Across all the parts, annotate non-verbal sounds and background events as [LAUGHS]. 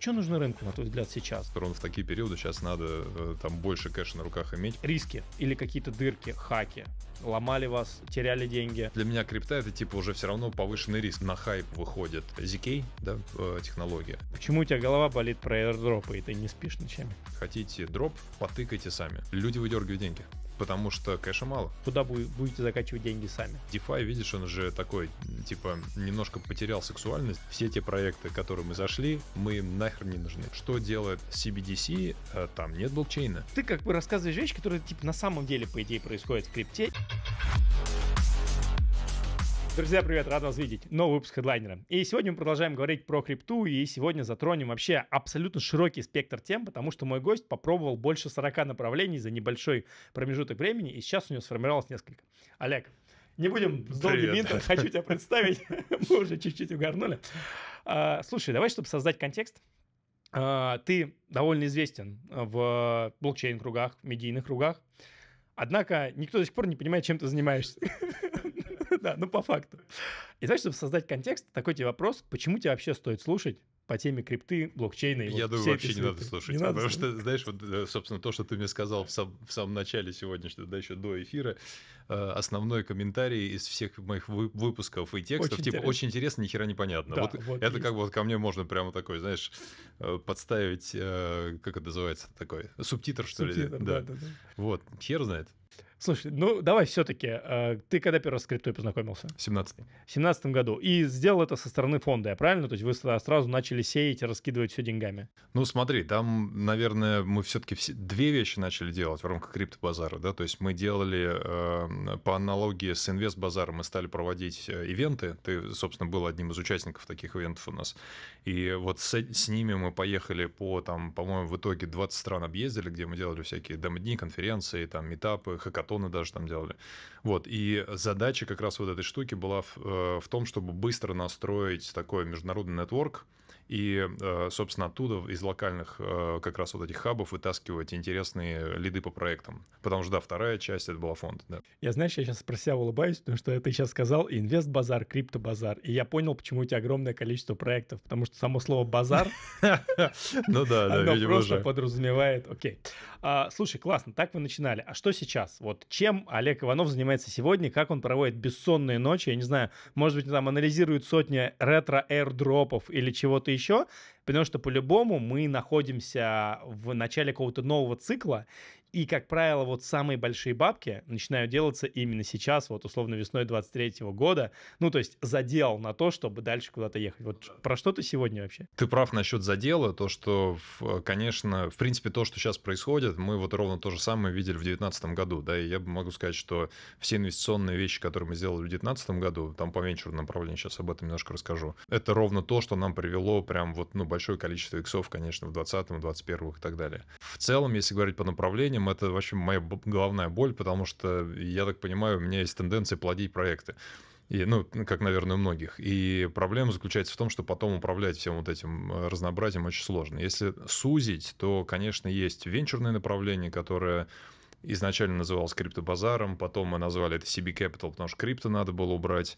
Что нужно рынку, на твой взгляд, сейчас? Ровно в такие периоды сейчас надо э, там больше кэша на руках иметь. Риски или какие-то дырки, хаки ломали вас, теряли деньги. Для меня крипта это типа уже все равно повышенный риск. На хайп выходит ZK, да, э, технология. Почему у тебя голова болит про аирдропы, и ты не спишь ночами? Хотите дроп, потыкайте сами. Люди выдергивают деньги потому что кэша мало. Куда будете закачивать деньги сами? DeFi, видишь, он же такой, типа, немножко потерял сексуальность. Все те проекты, которые мы зашли, мы им нахер не нужны. Что делает CBDC? Э, там нет блокчейна. Ты как бы рассказываешь вещи, которые типа, на самом деле, по идее, происходят в крипте. Друзья, привет, рад вас видеть. Новый выпуск хедлайнера. И сегодня мы продолжаем говорить про крипту, и сегодня затронем вообще абсолютно широкий спектр тем, потому что мой гость попробовал больше 40 направлений за небольшой промежуток времени, и сейчас у него сформировалось несколько. Олег, не будем с долгим интро, хочу тебя представить, [LAUGHS] мы уже чуть-чуть угорнули. А, слушай, давай, чтобы создать контекст, а, ты довольно известен в блокчейн-кругах, в медийных кругах, однако никто до сих пор не понимает, чем ты занимаешься [LAUGHS] [LAUGHS] да, ну по факту. И знаешь, чтобы создать контекст, такой тебе вопрос, почему тебе вообще стоит слушать по теме крипты, блокчейна и Я вот думаю, вообще не надо слушать. Не надо потому слушать. что, знаешь, вот, э, собственно, то, что ты мне сказал в, сам, в самом начале сегодняшнего, да, еще до эфира, э, основной комментарий из всех моих выпусков и текстов, очень типа, интересно. очень интересно, ни хера непонятно. Да, вот, вот это есть. как бы вот ко мне можно прямо такой, знаешь, э, подставить, как это называется, такой, субтитр, что субтитр, ли? Да, да, да. да. Вот, хер знает. Слушай, ну давай все-таки. Э, ты когда первый раз с криптой познакомился? В 17 В 17 году. И сделал это со стороны фонда, я правильно? То есть вы сразу начали сеять, раскидывать все деньгами. Ну смотри, там, наверное, мы все-таки все... две вещи начали делать в рамках криптобазара. Да? То есть мы делали эм, по аналогии с инвест-базаром, мы стали проводить э, ивенты. Ты, собственно, был одним из участников таких ивентов у нас. И вот с, с ними мы поехали по, там, по-моему, в итоге 20 стран объездили, где мы делали всякие демо-дни, конференции, там, метапы, хакатоны даже там делали. Вот, и задача как раз вот этой штуки была в, э, в том, чтобы быстро настроить такой международный нетворк, и, э, собственно, оттуда из локальных э, как раз вот этих хабов вытаскивать интересные лиды по проектам. Потому что, да, вторая часть это была фонд. Да. Я, знаешь, я сейчас про себя улыбаюсь, потому что ты сейчас сказал инвест-базар, крипто-базар. И я понял, почему у тебя огромное количество проектов, потому что само слово «базар» [LAUGHS] Ну да, да, видимо просто подразумевает, окей. А, слушай, классно, так вы начинали. А что сейчас? Вот чем Олег Иванов занимается сегодня, как он проводит бессонные ночи, я не знаю, может быть, там анализирует сотни ретро-аирдропов или чего-то еще, потому что по-любому мы находимся в начале какого-то нового цикла, и, как правило, вот самые большие бабки начинают делаться именно сейчас, вот условно весной 23 года. Ну, то есть задел на то, чтобы дальше куда-то ехать. Вот про что ты сегодня вообще? Ты прав насчет задела, то, что, конечно, в принципе, то, что сейчас происходит, мы вот ровно то же самое видели в 2019 году, да, и я могу сказать, что все инвестиционные вещи, которые мы сделали в 2019 году, там по венчурному направлению сейчас об этом немножко расскажу, это ровно то, что нам привело прям вот, ну, большое количество иксов, конечно, в 2020, 2021 и так далее. В целом, если говорить по направлению, созданием это вообще моя головная боль, потому что, я так понимаю, у меня есть тенденция плодить проекты. И, ну, как, наверное, у многих. И проблема заключается в том, что потом управлять всем вот этим э, разнообразием очень сложно. Если сузить, то, конечно, есть венчурное направление, которое изначально называлось криптобазаром, потом мы назвали это CB Capital, потому что крипто надо было убрать.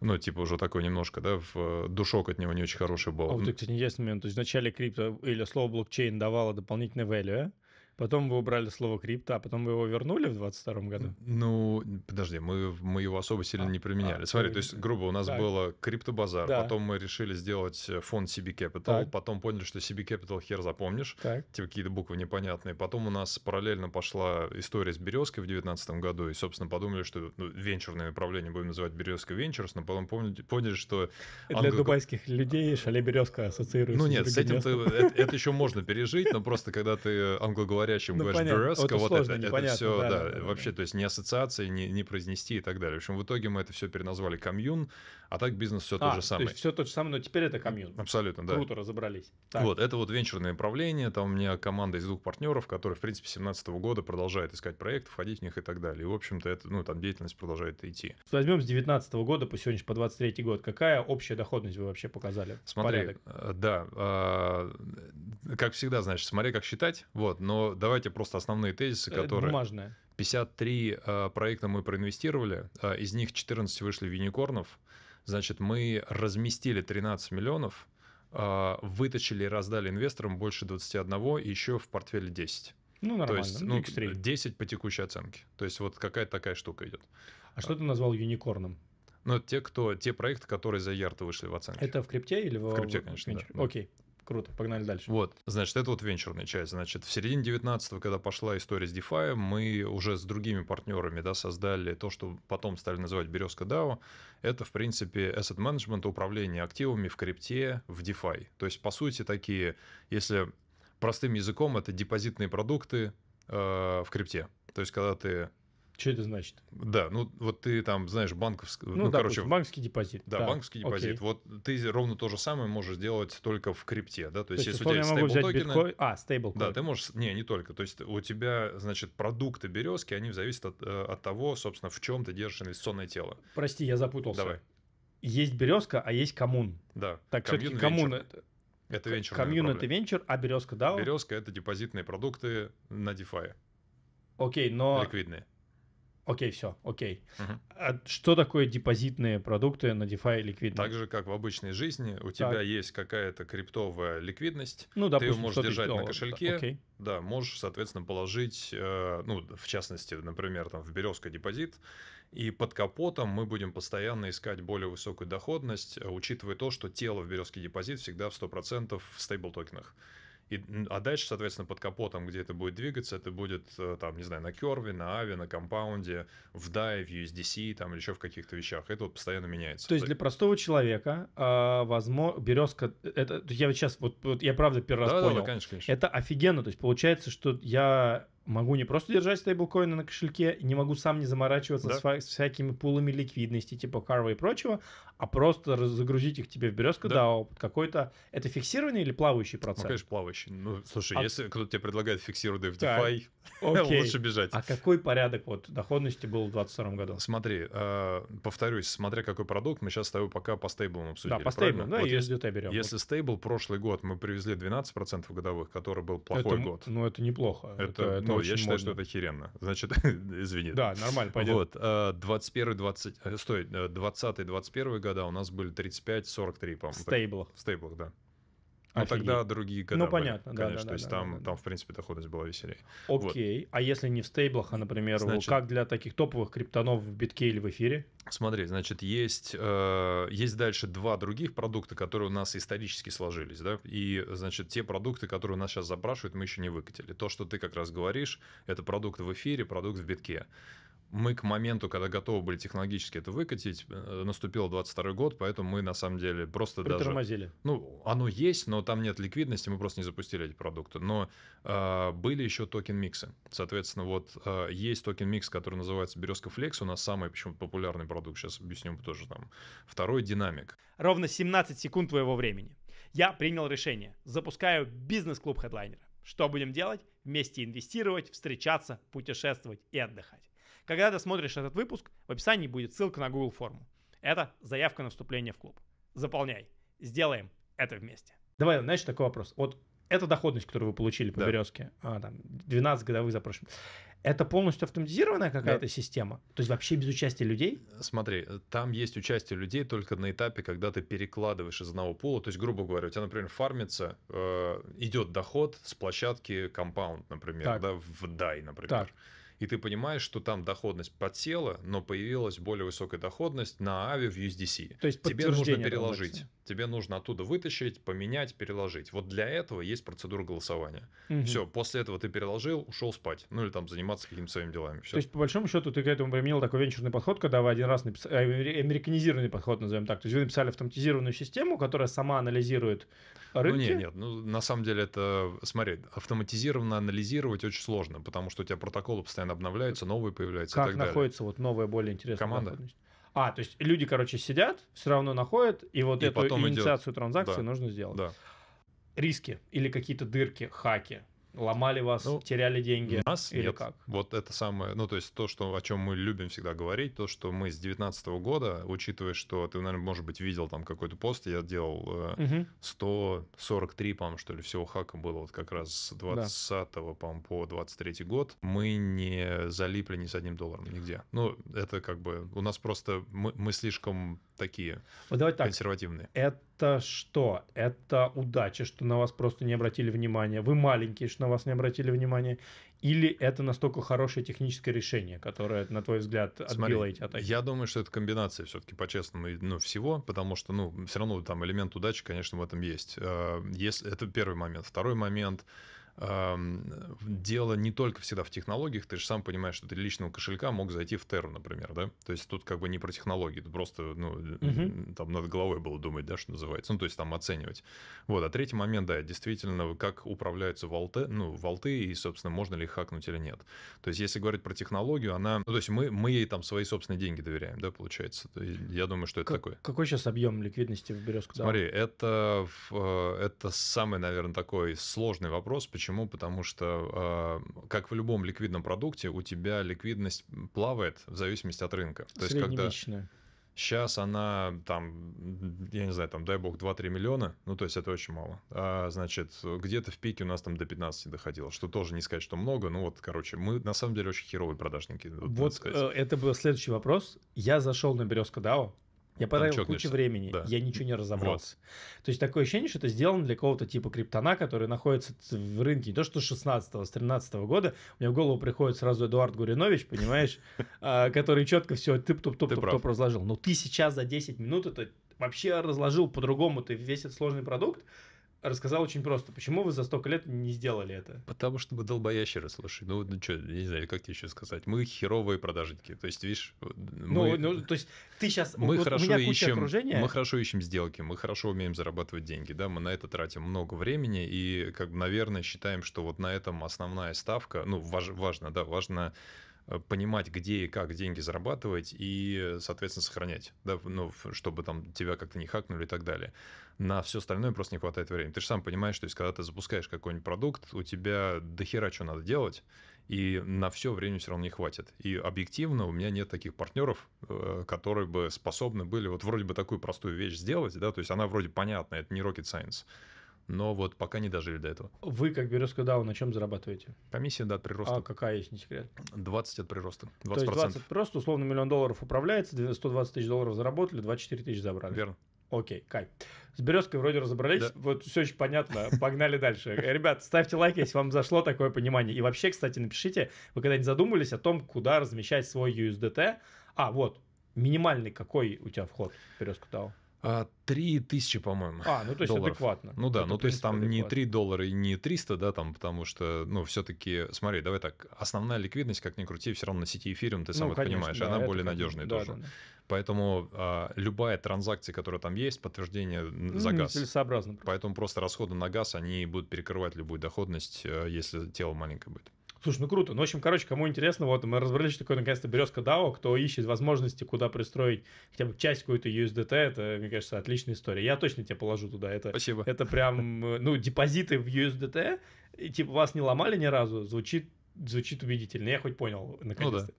Ну, типа уже такой немножко, да, в э, душок от него не очень хороший был. А вот, кстати, интересный момент. То есть вначале крипто или слово блокчейн давало дополнительный value, а? Потом вы убрали слово крипто, а потом вы его вернули в 22 году? Ну, подожди, мы, мы его особо сильно а, не применяли. А, Смотри, то есть, грубо, у нас так. было криптобазар, да. потом мы решили сделать э, фонд CB Capital, так. потом поняли, что CB Capital хер запомнишь, так. типа какие-то буквы непонятные. Потом у нас параллельно пошла история с «Березкой» в 2019 году, и, собственно, подумали, что ну, венчурное направление будем называть «Березка Венчурс», но потом поняли, поняли что... Англо... Для дубайских людей «Шале Березка» ассоциируется Ну нет, с, с этим это, это еще можно пережить, но просто когда ты э, англоговорящий говорящим ну, Брэска, вот сложно, это, это все, да, да, да вообще, то есть ни ассоциации, ни, ни произнести и так далее. В общем, в итоге мы это все переназвали комьюн, а так бизнес все а, то же самое. То есть все то же самое, но теперь это комьюн. Абсолютно, да. Круто разобрались. Так. Вот, это вот венчурное направление, там у меня команда из двух партнеров, которые, в принципе, с 2017 года продолжают искать проекты, входить в них и так далее. И, в общем-то, это, ну, там деятельность продолжает идти. Возьмем с 2019 года по сегодняшний, по 23 год. Какая общая доходность вы вообще показали? Смотри, Порядок. Э, да, э, как всегда, значит, смотри, как считать, вот, но давайте просто основные тезисы, э, которые... Бумажная. 53 э, проекта мы проинвестировали, э, из них 14 вышли в юникорнов. Значит, мы разместили 13 миллионов, э, выточили и раздали инвесторам больше 21, и еще в портфеле 10. Ну, нормально. То есть, ну, X3. Ну, 10 по текущей оценке. То есть, вот какая-то такая штука идет. А что ты назвал юникорном? Ну, это те, кто, те проекты, которые за ярты вышли в оценку. Это в крипте или в... В крипте, конечно, в да. Окей. Круто, погнали дальше. Вот, значит, это вот венчурная часть. Значит, в середине 19 когда пошла история с DeFi, мы уже с другими партнерами да, создали то, что потом стали называть «Березка DAO». Это, в принципе, asset management, управление активами в крипте, в DeFi. То есть, по сути, такие, если простым языком, это депозитные продукты э, в крипте. То есть, когда ты что это значит? Да, ну вот ты там, знаешь, банковский... Ну, ну допустим, короче, банковский депозит. Да, да. банковский депозит. Окей. Вот ты ровно то же самое можешь сделать только в крипте, да? То, то есть, если у тебя есть стейбл-токены... Биткоин... А, стейбл Да, ты можешь... Не, не только. То есть, у тебя, значит, продукты березки, они зависят от, э, от того, собственно, в чем ты держишь инвестиционное тело. Прости, я запутался. Давай. Есть березка, а есть коммун. Да. Так все-таки коммун... Это... Это венчур. это венчур, а березка, да? Березка это депозитные продукты на DeFi. Окей, но... Ликвидные. Окей, все, окей. Угу. А что такое депозитные продукты на DeFi ликвидность? Так же, как в обычной жизни, у так. тебя есть какая-то криптовая ликвидность, ну, допустим, ты ее можешь держать долларов, на кошельке, окей. да, можешь, соответственно, положить, э, ну, в частности, например, там в березка депозит, и под капотом мы будем постоянно искать более высокую доходность, э, учитывая то, что тело в березке депозит всегда в 100% в стейбл токенах. И, а дальше, соответственно, под капотом, где это будет двигаться, это будет, э, там, не знаю, на керве, на Ави, на компаунде, в DAI, в USDC, там, еще в каких-то вещах. Это вот постоянно меняется. То есть для простого человека, а, возможно, березка, э, это, я вот сейчас, вот, вот я правда первый раз да, понял. Да, да, конечно, конечно. Это офигенно, то есть получается, что я могу не просто держать стейблкоины на кошельке, не могу сам не заморачиваться да. с, с всякими пулами ликвидности, типа карва и прочего, а просто загрузить их тебе в березку да. DAO какой-то... Это фиксированный или плавающий процент? Ну, конечно, плавающий. Ну, слушай, а... если кто-то тебе предлагает фиксированный в DeFi, okay. [LAUGHS] лучше бежать. А какой порядок вот доходности был в 2022 году? Смотри, э, повторюсь, смотря какой продукт, мы сейчас с тобой пока по стейблам обсудили. Да, по стейблам, да, вот если, берем. Если вот. стейбл прошлый год мы привезли 12% годовых, который был плохой это, год. Ну, это неплохо. Это, это, ну, я считаю, модно. что это херенно. Значит, [LAUGHS] извини. Да, нормально, пойдет. Вот, 21 э, 20, э, стой, 20 э, 21 года у нас были 35-43, по-моему. В стейблах. В стейблах, да. Ну, Офигеть. тогда другие года Ну, понятно, были, да, конечно. Да, да, то есть да, там, да, там, в принципе, доходность была веселее. Окей. Вот. А если не в стейблах, а, например, значит, как для таких топовых криптонов в битке или в эфире? Смотри, значит, есть, э, есть дальше два других продукта, которые у нас исторически сложились, да, и, значит, те продукты, которые у нас сейчас запрашивают, мы еще не выкатили. То, что ты как раз говоришь, это продукт в эфире, продукт в битке мы к моменту, когда готовы были технологически это выкатить, э, наступил 22 год, поэтому мы на самом деле просто даже... Ну, оно есть, но там нет ликвидности, мы просто не запустили эти продукты. Но э, были еще токен-миксы. Соответственно, вот э, есть токен-микс, который называется «Березка Флекс», у нас самый почему-то популярный продукт, сейчас объясню тоже там. Второй — «Динамик». Ровно 17 секунд твоего времени. Я принял решение. Запускаю бизнес-клуб хедлайнера. Что будем делать? Вместе инвестировать, встречаться, путешествовать и отдыхать. Когда ты смотришь этот выпуск, в описании будет ссылка на Google форму. Это заявка на вступление в клуб. Заполняй. Сделаем это вместе. Давай, знаешь, такой вопрос. Вот эта доходность, которую вы получили по да. березке, а, там, 12 годовых за это полностью автоматизированная какая-то да. система? То есть вообще без участия людей? Смотри, там есть участие людей только на этапе, когда ты перекладываешь из одного пула. То есть, грубо говоря, у тебя, например, фармится, э, идет доход с площадки компаунд, например, так. да, в DAI, например. Так и ты понимаешь, что там доходность подсела, но появилась более высокая доходность на Ави в USDC. То есть тебе нужно переложить. Работы. Тебе нужно оттуда вытащить, поменять, переложить. Вот для этого есть процедура голосования. Угу. Все, после этого ты переложил, ушел спать. Ну или там заниматься какими-то своими делами. Все. То есть, по большому счету, ты к этому применил такой венчурный подход, когда вы один раз написали, э, американизированный подход, назовем так. То есть вы написали автоматизированную систему, которая сама анализирует ну, рынки. Ну нет, нет, ну на самом деле это, смотри, автоматизированно анализировать очень сложно, потому что у тебя протоколы постоянно постоянно обновляются, новые появляются. Как и так находится далее. вот новая, более интересная команда? А, то есть люди, короче, сидят, все равно находят, и вот и эту инициацию идет. транзакции да. нужно сделать. Да. Риски или какие-то дырки, хаки. Ломали вас, ну, теряли деньги? Нас или нет. как? Вот это самое, ну то есть то, что, о чем мы любим всегда говорить, то, что мы с 2019 года, учитывая, что ты, наверное, может быть, видел там какой-то пост, я делал угу. Э, 143, по-моему, что ли, всего хака было вот как раз с 20 да. по-моему, по 23 год, мы не залипли ни с одним долларом нигде. Ну, это как бы, у нас просто, мы, мы слишком такие вот давайте так. консервативные. Это что? Это удача, что на вас просто не обратили внимания. Вы маленькие, что на вас не обратили внимания. Или это настолько хорошее техническое решение, которое, на твой взгляд, отбило эти атаки? Я думаю, что это комбинация все-таки по-честному ну, всего, потому что, ну, все равно там элемент удачи, конечно, в этом есть. Э, Если, это первый момент. Второй момент — дело не только всегда в технологиях, ты же сам понимаешь, что ты личного кошелька мог зайти в Теру, например, да? То есть тут как бы не про технологии, тут просто, ну, угу. там над головой было думать, да, что называется, ну, то есть там оценивать. Вот, а третий момент, да, действительно, как управляются волты, ну, волты и, собственно, можно ли их хакнуть или нет. То есть если говорить про технологию, она, ну, то есть мы, мы ей там свои собственные деньги доверяем, да, получается. Я думаю, что это как, такое. Какой сейчас объем ликвидности в березку? Смотри, да? это, э, это самый, наверное, такой сложный вопрос, почему Почему? Потому что, э, как в любом ликвидном продукте, у тебя ликвидность плавает в зависимости от рынка. То есть, когда... Сейчас она там, я не знаю, там, дай бог, 2-3 миллиона, ну, то есть это очень мало. А, значит, где-то в пике у нас там до 15 доходило, что тоже не сказать, что много, ну, вот, короче, мы на самом деле очень херовые продажники. Вот, вот э, это был следующий вопрос. Я зашел на Березка Дао, я потратил кучу времени, да. я ничего не разобрался. Вот. То есть такое ощущение, что это сделано для кого то типа криптона, который находится в рынке не то что с 16-го, с 13 -го года. Мне в голову приходит сразу Эдуард Гуринович, понимаешь, [LAUGHS] а, который четко все тып-туп-туп-туп разложил. Но ты сейчас за 10 минут это вообще разложил по-другому, ты весь этот сложный продукт рассказал очень просто. Почему вы за столько лет не сделали это? Потому что мы долбоящеры, слушай. Ну, ну что, я не знаю, как тебе еще сказать. Мы херовые продажники. То есть, видишь... Ну, мы, ну, ну, то есть, ты сейчас... Мы вот хорошо у меня ищем... Окружения. Мы хорошо ищем сделки, мы хорошо умеем зарабатывать деньги, да, мы на это тратим много времени и, как бы, наверное, считаем, что вот на этом основная ставка, ну, важ, важно, да, важно Э, понимать, где и как деньги зарабатывать и, соответственно, сохранять, да, ну, чтобы там тебя как-то не хакнули и так далее. На все остальное просто не хватает времени. Ты же сам понимаешь, что есть, когда ты запускаешь какой-нибудь продукт, у тебя дохера что надо делать, и на все время все равно не хватит. И объективно у меня нет таких партнеров, э, которые бы способны были вот вроде бы такую простую вещь сделать, да, то есть она вроде понятна, это не rocket science, но вот пока не дожили до этого. Вы, как Березка Дау, на чем зарабатываете? Комиссия, да, от прироста. А какая, есть не секрет? 20 от прироста, 20%. То есть 20 прироста, условно, миллион долларов управляется, 120 тысяч долларов заработали, 24 тысячи забрали. Верно. Окей, Кай. С березкой вроде разобрались. Да. Вот все очень понятно. Погнали дальше. [LAUGHS] Ребят, ставьте лайк, если вам зашло такое понимание. И вообще, кстати, напишите, вы когда-нибудь задумывались о том, куда размещать свой USDT? А, вот, минимальный какой у тебя вход в березку DAO? А, три тысячи, по-моему. А, ну то есть долларов. адекватно. Ну да, Это, ну то есть там адекватно. не 3 доллара и не 300, да, там, потому что, ну все-таки, смотри, давай так, основная ликвидность, как ни крути, все равно на сети эфириум, ты ну, сам ну, это понимаешь, да, она это более как... надежная да, тоже. Да, да. Поэтому а, любая транзакция, которая там есть, подтверждение ну, за газ. Целесообразно. Поэтому просто расходы на газ, они будут перекрывать любую доходность, э, если тело маленькое будет. Слушай, ну круто. Ну, в общем, короче, кому интересно, вот мы разобрались, что такое наконец-то березка DAO, кто ищет возможности, куда пристроить хотя бы часть какой то USDT, это, мне кажется, отличная история. Я точно тебя положу туда. Это, Спасибо. Это прям, э, ну, депозиты в USDT, и, типа, вас не ломали ни разу, звучит, звучит убедительно. Я хоть понял, наконец-то. Ну, да.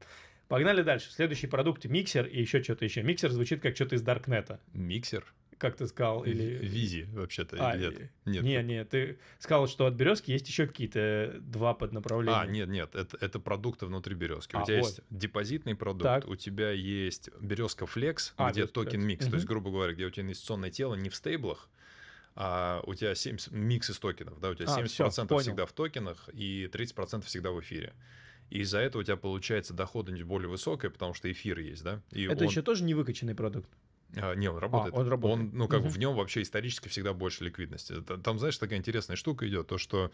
Погнали дальше. Следующий продукт — миксер и еще что-то еще. Миксер звучит как что-то из Даркнета. Миксер? как ты сказал? Или... Визи, вообще-то, а, нет. нет. Не, не, ты сказал, что от березки есть еще какие-то э, два поднаправления. А, нет, нет, это, это продукты внутри березки. А, у тебя вот. есть депозитный продукт, так. у тебя есть березка флекс, а, где токен микс, угу. то есть, грубо говоря, где у тебя инвестиционное тело не в стейблах, а у тебя 70, микс из токенов, да, у тебя 70% а, все, всегда в токенах и 30% всегда в эфире. И из-за этого у тебя получается доходность более высокая, потому что эфир есть, да? И это он... еще тоже не выкачанный продукт. А, не, он а, работает. А, он работает. Он, ну, как угу. в нем вообще исторически всегда больше ликвидности. Там, знаешь, такая интересная штука идет, то, что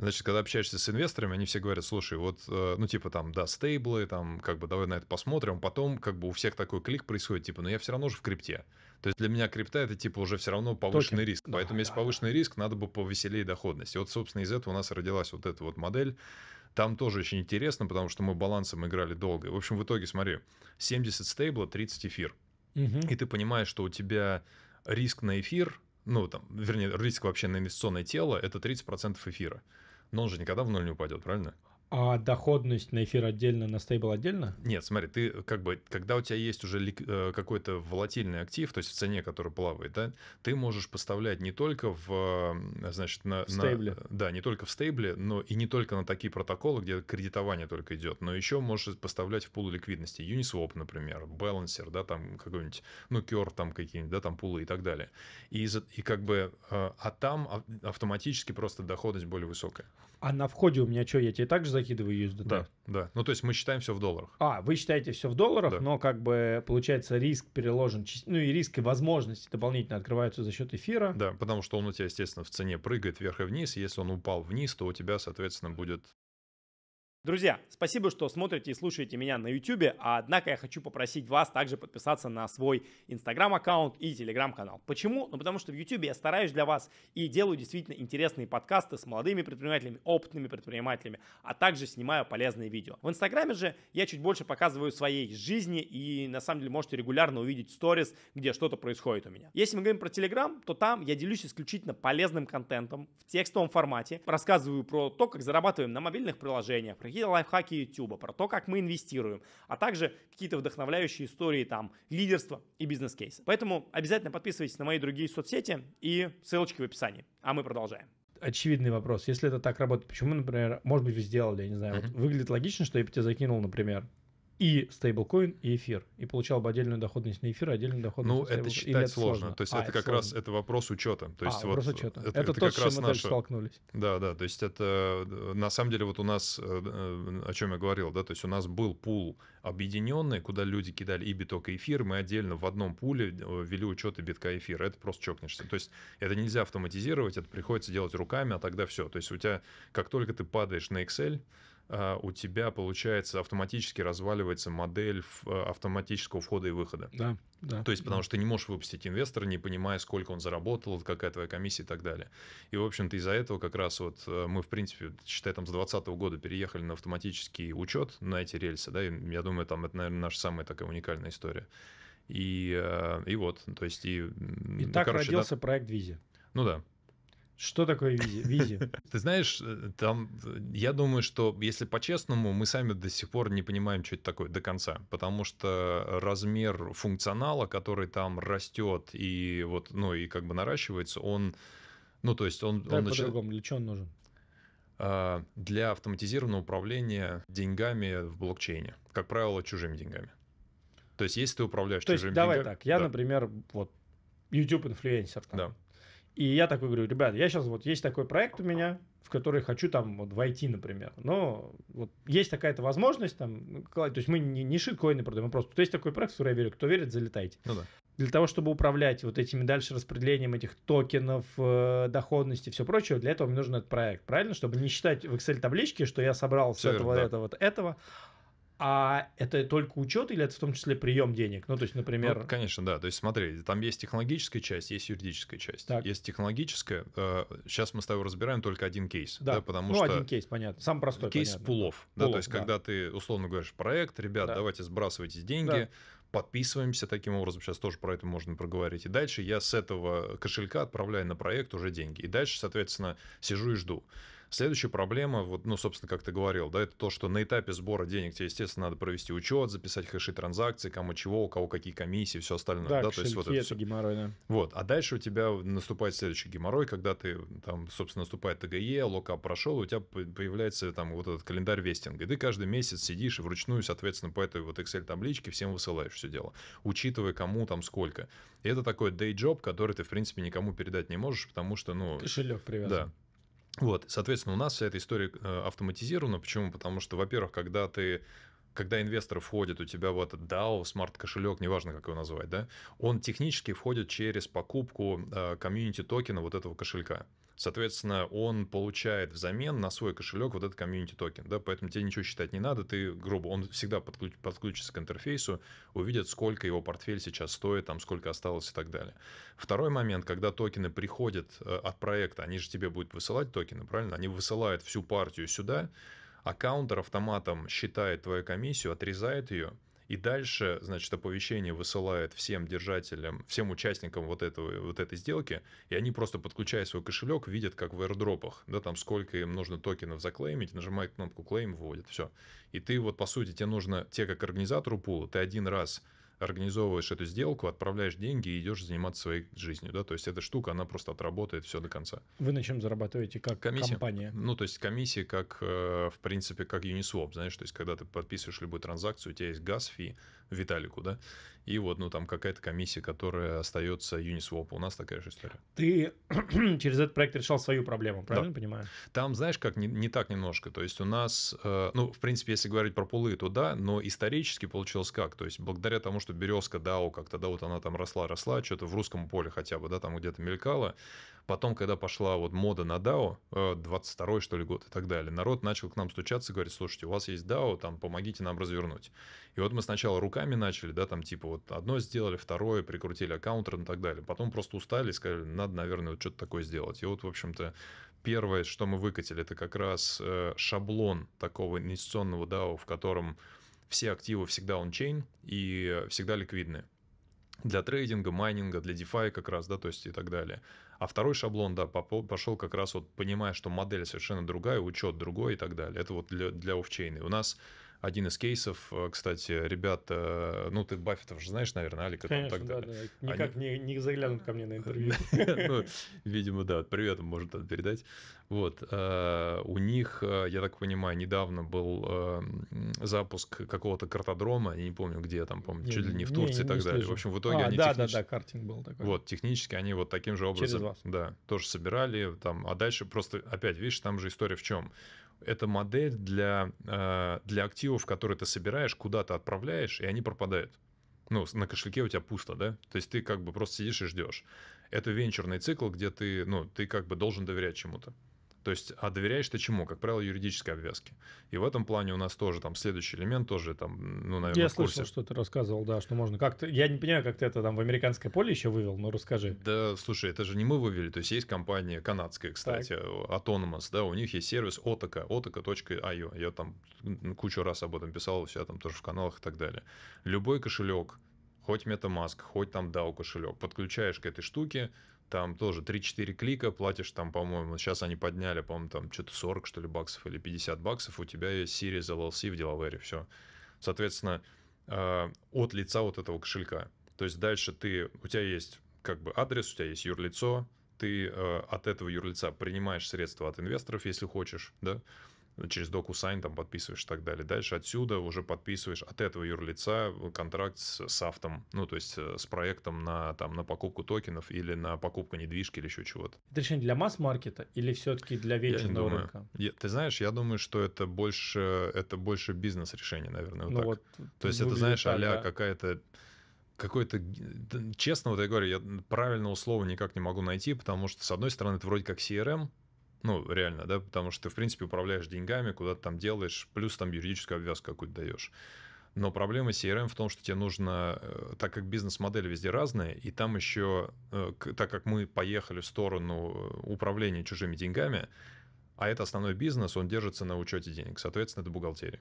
Значит, когда общаешься с инвесторами, они все говорят, слушай, вот, э, ну, типа, там, да, стейблы, там, как бы, давай на это посмотрим. Потом, как бы, у всех такой клик происходит, типа, ну, я все равно же в крипте. То есть для меня крипта это, типа, уже все равно повышенный Токен. риск. Да, Поэтому, если да. повышенный риск, надо бы повеселее доходность. И вот, собственно, из этого у нас родилась вот эта вот модель. Там тоже очень интересно, потому что мы балансом играли долго. В общем, в итоге, смотри, 70 стейбла, 30 эфир угу. и ты понимаешь, что у тебя риск на эфир, ну, там, вернее, риск вообще на инвестиционное тело – это 30% эфира. Но он же никогда в ноль не упадет, правильно? А доходность на эфир отдельно, на стейбл отдельно? Нет, смотри, ты как бы, когда у тебя есть уже э, какой-то волатильный актив, то есть в цене, который плавает, да, ты можешь поставлять не только в, э, значит, на... В стейбле. На, да, не только в стейбле, но и не только на такие протоколы, где кредитование только идет, но еще можешь поставлять в пулы ликвидности. Uniswap, например, Balancer, да, там какой-нибудь, ну, Cure там какие-нибудь, да, там пулы и так далее. И, и как бы, э, а там автоматически просто доходность более высокая. А на входе у меня что, я тебе же закидываю USDT. Да, да. Ну, то есть мы считаем все в долларах. А, вы считаете все в долларах, да. но как бы получается риск переложен, ну и риск и возможности дополнительно открываются за счет эфира. Да, потому что он у тебя, естественно, в цене прыгает вверх и вниз. Если он упал вниз, то у тебя, соответственно, будет Друзья, спасибо, что смотрите и слушаете меня на YouTube, а однако я хочу попросить вас также подписаться на свой Instagram-аккаунт и Telegram-канал. Почему? Ну, потому что в YouTube я стараюсь для вас и делаю действительно интересные подкасты с молодыми предпринимателями, опытными предпринимателями, а также снимаю полезные видео. В Инстаграме же я чуть больше показываю своей жизни и, на самом деле, можете регулярно увидеть сторис, где что-то происходит у меня. Если мы говорим про Telegram, то там я делюсь исключительно полезным контентом в текстовом формате, рассказываю про то, как зарабатываем на мобильных приложениях, какие-то лайфхаки YouTube, про то, как мы инвестируем, а также какие-то вдохновляющие истории там лидерства и бизнес-кейса. Поэтому обязательно подписывайтесь на мои другие соцсети и ссылочки в описании. А мы продолжаем очевидный вопрос. Если это так работает, почему, например, может быть, вы сделали, я не знаю, uh-huh. вот выглядит логично, что я бы тебе закинул, например, и стейблкоин, и эфир. И получал бы отдельную доходность на эфир, а отдельную доходность ну, на Ну, это считать сложно. сложно. То есть а, это как сложно. раз это вопрос учета. То есть а, вот вопрос учета. Это, это, это то, как с чем раз мы наша... столкнулись. Да, да. То есть это на самом деле вот у нас, э, э, о чем я говорил, да, то есть у нас был пул объединенный, куда люди кидали и биток, и эфир. Мы отдельно в одном пуле э, вели учеты битка и эфира. Это просто чокнешься. То есть это нельзя автоматизировать, это приходится делать руками, а тогда все. То есть у тебя, как только ты падаешь на Excel, а, у тебя, получается, автоматически разваливается модель э, автоматического входа и выхода. Да, да. То есть, потому да. что ты не можешь выпустить инвестора, не понимая, сколько он заработал, какая твоя комиссия и так далее. И, в общем-то, из-за этого как раз вот э, мы, в принципе, считай, там с 2020 года переехали на автоматический учет на эти рельсы, да, и я думаю, там это, наверное, наша самая такая уникальная история. И, э, и вот, то есть... И, и ну, так короче, родился да... проект Визи. Ну да, что такое визи? визи? [LAUGHS] Ты знаешь, э, там, э, я думаю, что, если по-честному, мы сами до сих пор не понимаем, что это такое до конца, потому что размер функционала, который там растет и вот, ну, и как бы наращивается, он, ну, то есть он... Давай он по-другому, для чего он нужен? А, для автоматизированного управления деньгами в блокчейне, как правило, чужими деньгами. То есть, если ты управляешь то чужими есть, давай деньгами... давай так, я, да. например, вот YouTube-инфлюенсер. Да и я такой говорю, ребят, я сейчас вот есть такой проект у меня, в который хочу там вот войти, например. Но вот есть такая-то возможность там, ну, то есть мы не, не шиткоины продаем, мы а просто, то есть такой проект, в который я верю, кто верит, залетайте. Ну да. Для того, чтобы управлять вот этими дальше распределением этих токенов, э, доходности, все прочее, для этого мне нужен этот проект, правильно? Чтобы не считать в Excel табличке, что я собрал все, все этого, да. этого, этого, а это только учет или это в том числе прием денег? Ну, то есть, например... Ну, конечно, да. То есть, смотри, там есть технологическая часть, есть юридическая часть. Так. Есть технологическая. Сейчас э, мы с тобой разбираем только один кейс. Да, да потому ну, что... один кейс, понятно. Сам простой, Кейс понятно. пулов. пулов да, то есть, да. когда ты условно говоришь, проект, ребят, да. давайте сбрасывайте деньги, да. подписываемся таким образом. Сейчас тоже про это можно проговорить. И дальше я с этого кошелька отправляю на проект уже деньги. И дальше, соответственно, сижу и жду. Следующая проблема, вот, ну, собственно, как ты говорил, да, это то, что на этапе сбора денег тебе, естественно, надо провести учет, записать хэши транзакций, кому чего, у кого какие комиссии, все остальное. Да, да то есть вот это, это все. геморрой, да. Вот, а дальше у тебя наступает следующий геморрой, когда ты, там, собственно, наступает ТГЕ, локап прошел, у тебя появляется там вот этот календарь вестинга, и ты каждый месяц сидишь и вручную, соответственно, по этой вот Excel-табличке всем высылаешь все дело, учитывая, кому там сколько. И это такой day job, который ты, в принципе, никому передать не можешь, потому что, ну... Кошелек привязан. Да. Вот, соответственно, у нас вся эта история э, автоматизирована. Почему? Потому что, во-первых, когда ты когда инвестор входит у тебя в этот DAO, смарт-кошелек, неважно, как его назвать, да, он технически входит через покупку э, комьюнити токена вот этого кошелька. Соответственно, он получает взамен на свой кошелек вот этот комьюнити токен, да, поэтому тебе ничего считать не надо, ты, грубо, он всегда подключ, подключится к интерфейсу, увидит, сколько его портфель сейчас стоит, там, сколько осталось и так далее. Второй момент, когда токены приходят э, от проекта, они же тебе будут высылать токены, правильно? Они высылают всю партию сюда, а каунтер автоматом считает твою комиссию, отрезает ее, и дальше, значит, оповещение высылает всем держателям, всем участникам вот, этого, вот этой сделки, и они просто, подключая свой кошелек, видят, как в аирдропах, да, там сколько им нужно токенов заклеймить, нажимают кнопку клейм, вводят все. И ты вот, по сути, тебе нужно, тебе как организатору пула, ты один раз организовываешь эту сделку, отправляешь деньги и идешь заниматься своей жизнью, да, то есть эта штука, она просто отработает все до конца. Вы на чем зарабатываете как комиссия, компания? Ну, то есть комиссия, как, э, в принципе, как Uniswap, знаешь, то есть когда ты подписываешь любую транзакцию, у тебя есть газ фи, Виталику, да, и вот, ну, там какая-то комиссия, которая остается Uniswap, у нас такая же история. Ты [CLEARS THROAT] через этот проект решал свою проблему, правильно да. понимаю? Там, знаешь, как, не, не так немножко, то есть у нас, э, ну, в принципе, если говорить про пулы, то да, но исторически получилось как, то есть благодаря тому, что березка DAO как-то, да, вот она там росла-росла, что-то в русском поле хотя бы, да, там где-то мелькала, Потом, когда пошла вот мода на DAO, 22-й, э, что ли, год и так далее, народ начал к нам стучаться и говорит, слушайте, у вас есть DAO, там, помогите нам развернуть. И вот мы сначала руками начали, да, там, типа, вот одно сделали, второе, прикрутили аккаунтер и так далее. Потом просто устали сказали, надо, наверное, вот что-то такое сделать. И вот, в общем-то, первое, что мы выкатили, это как раз э, шаблон такого инвестиционного DAO, в котором все активы всегда он-чейн и всегда ликвидны для трейдинга, майнинга, для DeFi как раз, да, то есть и так далее. А второй шаблон, да, пошел как раз вот понимая, что модель совершенно другая, учет другой и так далее. Это вот для, для офчейна. У нас один из кейсов, э, кстати, ребята, э, ну ты Баффетов же знаешь, наверное, Алика Конечно, там, так да, Да. Никак Они... не, не заглянут ко мне на интервью. [LAUGHS] Ну, видимо, да, привет, может передать. Вот, э, у них, я так понимаю, недавно был запуск какого-то картодрома, я не помню где, там, помню, чуть ли не в Турции и так далее. В общем, в итоге а, они да, да, да, картинг был такой. Вот, технически они вот таким же образом, да, тоже собирали там, а дальше просто, опять, видишь, там же история в чем? это модель для, э, для активов, которые ты собираешь, куда-то отправляешь, и они пропадают. Ну, на кошельке у тебя пусто, да? То есть ты как бы просто сидишь и ждешь. Это венчурный цикл, где ты, ну, ты как бы должен доверять чему-то. То есть, а доверяешь ты чему? Как правило, юридической обвязке. И в этом плане у нас тоже там следующий элемент тоже там, ну, наверное, Я слышал, что ты рассказывал, да, что можно как-то... Я не понимаю, как ты это там в американское поле еще вывел, но расскажи. Да, слушай, это же не мы вывели, то есть есть компания канадская, кстати, так. Autonomous, да, у них есть сервис Otaka, otaka.io. Я там кучу раз об этом писал у себя там тоже в каналах и так далее. Любой кошелек, хоть MetaMask, хоть там DAO кошелек, подключаешь к этой штуке, там тоже 3-4 клика, платишь там, по-моему, сейчас они подняли, по-моему, там что-то 40, что ли, баксов или 50 баксов, у тебя есть Series LLC в Delaware, все. Соответственно, а, от лица вот этого кошелька. То есть дальше ты, у тебя есть как бы адрес, у тебя есть юрлицо, ты а, от этого юрлица принимаешь средства от инвесторов, если хочешь, да, через DocuSign там подписываешь и так далее. Дальше отсюда уже подписываешь от этого юрлица контракт с САФТом, ну, то есть э, с проектом на, там, на покупку токенов или на покупку недвижки или еще чего-то. Это решение для масс-маркета или все-таки для вечного рынка? Я, ты знаешь, я думаю, что это больше, это больше бизнес-решение, наверное, вот ну, так. Вот, то есть это, знаешь, а да. какая-то какой-то, честно вот я говорю, я правильного слова никак не могу найти, потому что, с одной стороны, это вроде как CRM, ну, реально, да, потому что ты, в принципе, управляешь деньгами, куда-то там делаешь, плюс там юридическую обвязку какую-то даешь. Но проблема CRM в том, что тебе нужно, э, так как бизнес-модели везде разные, и там еще, э, так как мы поехали в сторону э, управления чужими деньгами, а это основной бизнес, он держится на учете денег, соответственно, это бухгалтерия.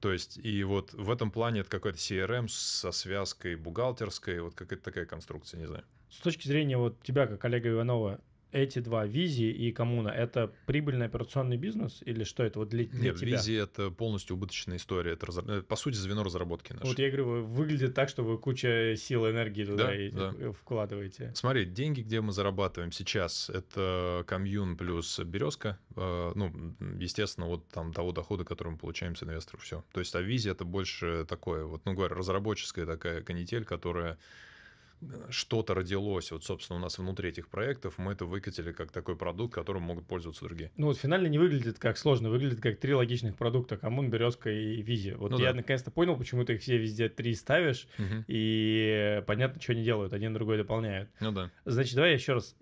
То есть, и вот в этом плане это какой-то CRM со связкой бухгалтерской, вот какая-то такая конструкция, не знаю. С точки зрения вот тебя, как коллега Иванова, эти два, Визи и Коммуна, это прибыльный операционный бизнес или что это вот для, для Нет, тебя? Визи — это полностью убыточная история, это, разор... Э, по сути, звено разработки нашей. Вот я говорю, выглядит так, что вы куча сил и энергии туда да, и, да. вкладываете. Смотри, деньги, где мы зарабатываем сейчас, это комьюн плюс березка, э, ну, естественно, вот там того дохода, который мы получаем с инвесторов, все. То есть, а Визи — это больше такое, вот, ну, говорю, разработческая такая канитель, которая Э, что-то родилось, вот, собственно, у нас внутри этих проектов, мы это выкатили как такой продукт, которым могут пользоваться другие. Ну вот финально не выглядит как сложно, выглядит как три логичных продукта, Коммун, Березка и Визи. Вот ну, я да. наконец-то понял, почему ты их все везде три ставишь, угу. и понятно, что они делают, один другой дополняют. Ну да. Значит, давай я еще раз.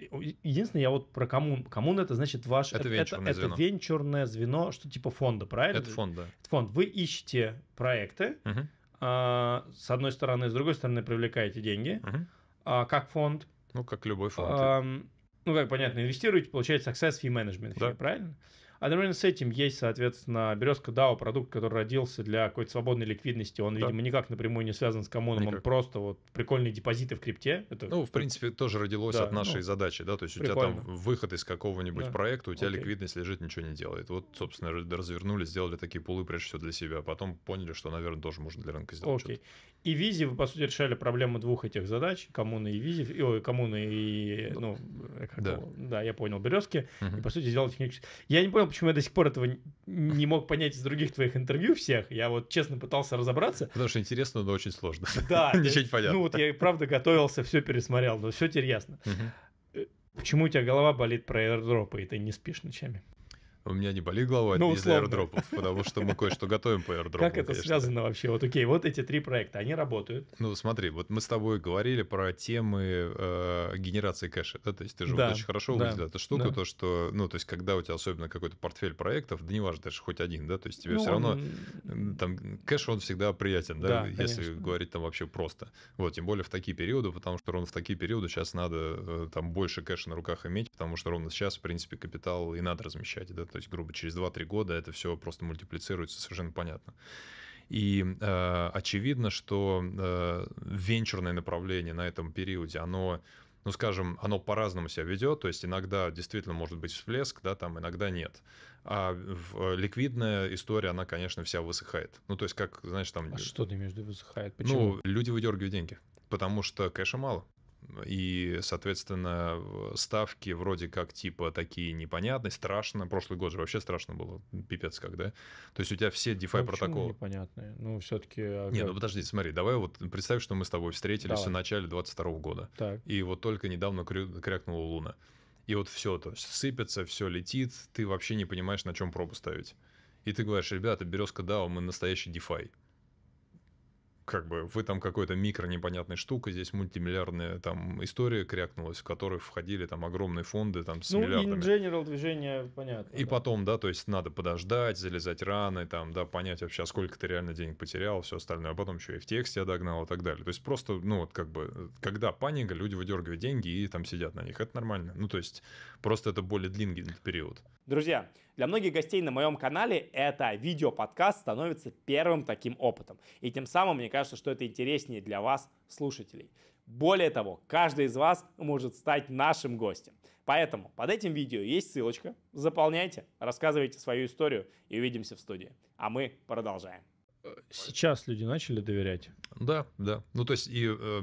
Единственное, я вот про Коммун. Коммун это значит ваш... Это, это венчурное это, звено. Это венчурное звено, что типа фонда, правильно? Это фонд, да. Это фонд. Вы ищете проекты, угу а, с одной стороны, с другой стороны привлекаете деньги угу. как фонд. Ну, как любой фонд. Ну, как понятно, инвестируете, получаете success fee management fee, правильно? А одновременно с этим есть, соответственно, Березка DAO, продукт, который родился для какой-то свободной ликвидности. Он, да. видимо, никак напрямую не связан с коммуном, никак. он просто вот прикольные депозиты в крипте. Это... Ну, в принципе, тоже родилось да, от нашей ну, задачи, да, то есть прикольно. у тебя там выход из какого-нибудь да. проекта, у тебя Окей. ликвидность лежит, ничего не делает. Вот, собственно, развернули, сделали такие пулы прежде всего для себя, а потом поняли, что, наверное, тоже можно для рынка сделать Окей. И Визи, вы, по сути, решали проблему двух этих задач, коммуны и Визи, и, ой, коммуны и, ну, э, да. да, я понял, Березки, угу. и, по сути, сделали технически. Я не понял, почему я до сих пор этого не мог понять из других твоих интервью всех. Я вот честно пытался разобраться. Потому что интересно, но очень сложно. [LAUGHS] Да. [LAUGHS] Ничего э, не понятно. Ну вот я и правда готовился, все пересмотрел, но все теперь ясно. Э, почему у тебя голова болит про аирдропы, и ты не спишь ночами? у меня не болит голова ну, из-за аирдропов, потому что мы кое-что [LAUGHS] готовим по аирдропам. Как это конечно. связано вообще? Вот окей, вот эти три проекта, они работают. Ну смотри, вот мы с тобой говорили про темы э, генерации кэша, да, то есть ты же да, вот очень хорошо да, выделил эту штуку, да. то что, ну то есть когда у тебя особенно какой-то портфель проектов, да неважно, даже хоть один, да, то есть тебе ну, все равно там кэш он всегда приятен, да, да если конечно. говорить там вообще просто. Вот, тем более в такие периоды, потому что ровно в такие периоды сейчас надо э, там больше кэша на руках иметь, потому что ровно сейчас, в принципе, капитал и надо размещать, да, то есть, грубо, через 2-3 года это все просто мультиплицируется, совершенно понятно. И э, очевидно, что э, венчурное направление на этом периоде, оно ну, скажем, оно по-разному себя ведет, то есть иногда действительно может быть всплеск, да, там иногда нет. А э, ликвидная история, она, конечно, вся высыхает. Ну, то есть, как, знаешь, там... А что ты между высыхает? Ну, Почему? Ну, люди выдергивают деньги, потому что кэша мало. И, соответственно, ставки вроде как типа такие непонятные, страшно. Прошлый год же вообще страшно было, пипец как, да? То есть у тебя все DeFi ну, протоколы... непонятные? Ну, все-таки... А не, ну подожди, смотри, давай вот представь, что мы с тобой встретились давай. в начале 22 года. Так. И вот только недавно крю... крякнула луна. И вот все, то есть сыпется, все летит, ты вообще не понимаешь, на чем пробу ставить. И ты говоришь, ребята, березка DAO, мы настоящий DeFi как бы вы там какой-то микро непонятной штукой, здесь мультимиллиардная там история крякнулась, в которой входили там огромные фонды там с ну, миллиардами. Ну, general движение, понятно. И да. потом, да, то есть надо подождать, залезать раны, там, да, понять вообще, а сколько ты реально денег потерял, все остальное, а потом еще и в тексте догнал и так далее. То есть просто, ну, вот как бы, э, когда паника, люди выдергивают деньги и там сидят на них, это нормально. Ну, то есть просто это более длинный период. Друзья, для многих гостей на моем канале это видео-подкаст становится первым таким опытом. И тем самым мне кажется, что это интереснее для вас, слушателей. Более того, каждый из вас может стать нашим гостем. Поэтому под этим видео есть ссылочка. Заполняйте, рассказывайте свою историю и увидимся в студии. А мы продолжаем. Сейчас люди начали доверять. Да, да. Ну, то есть и... Э,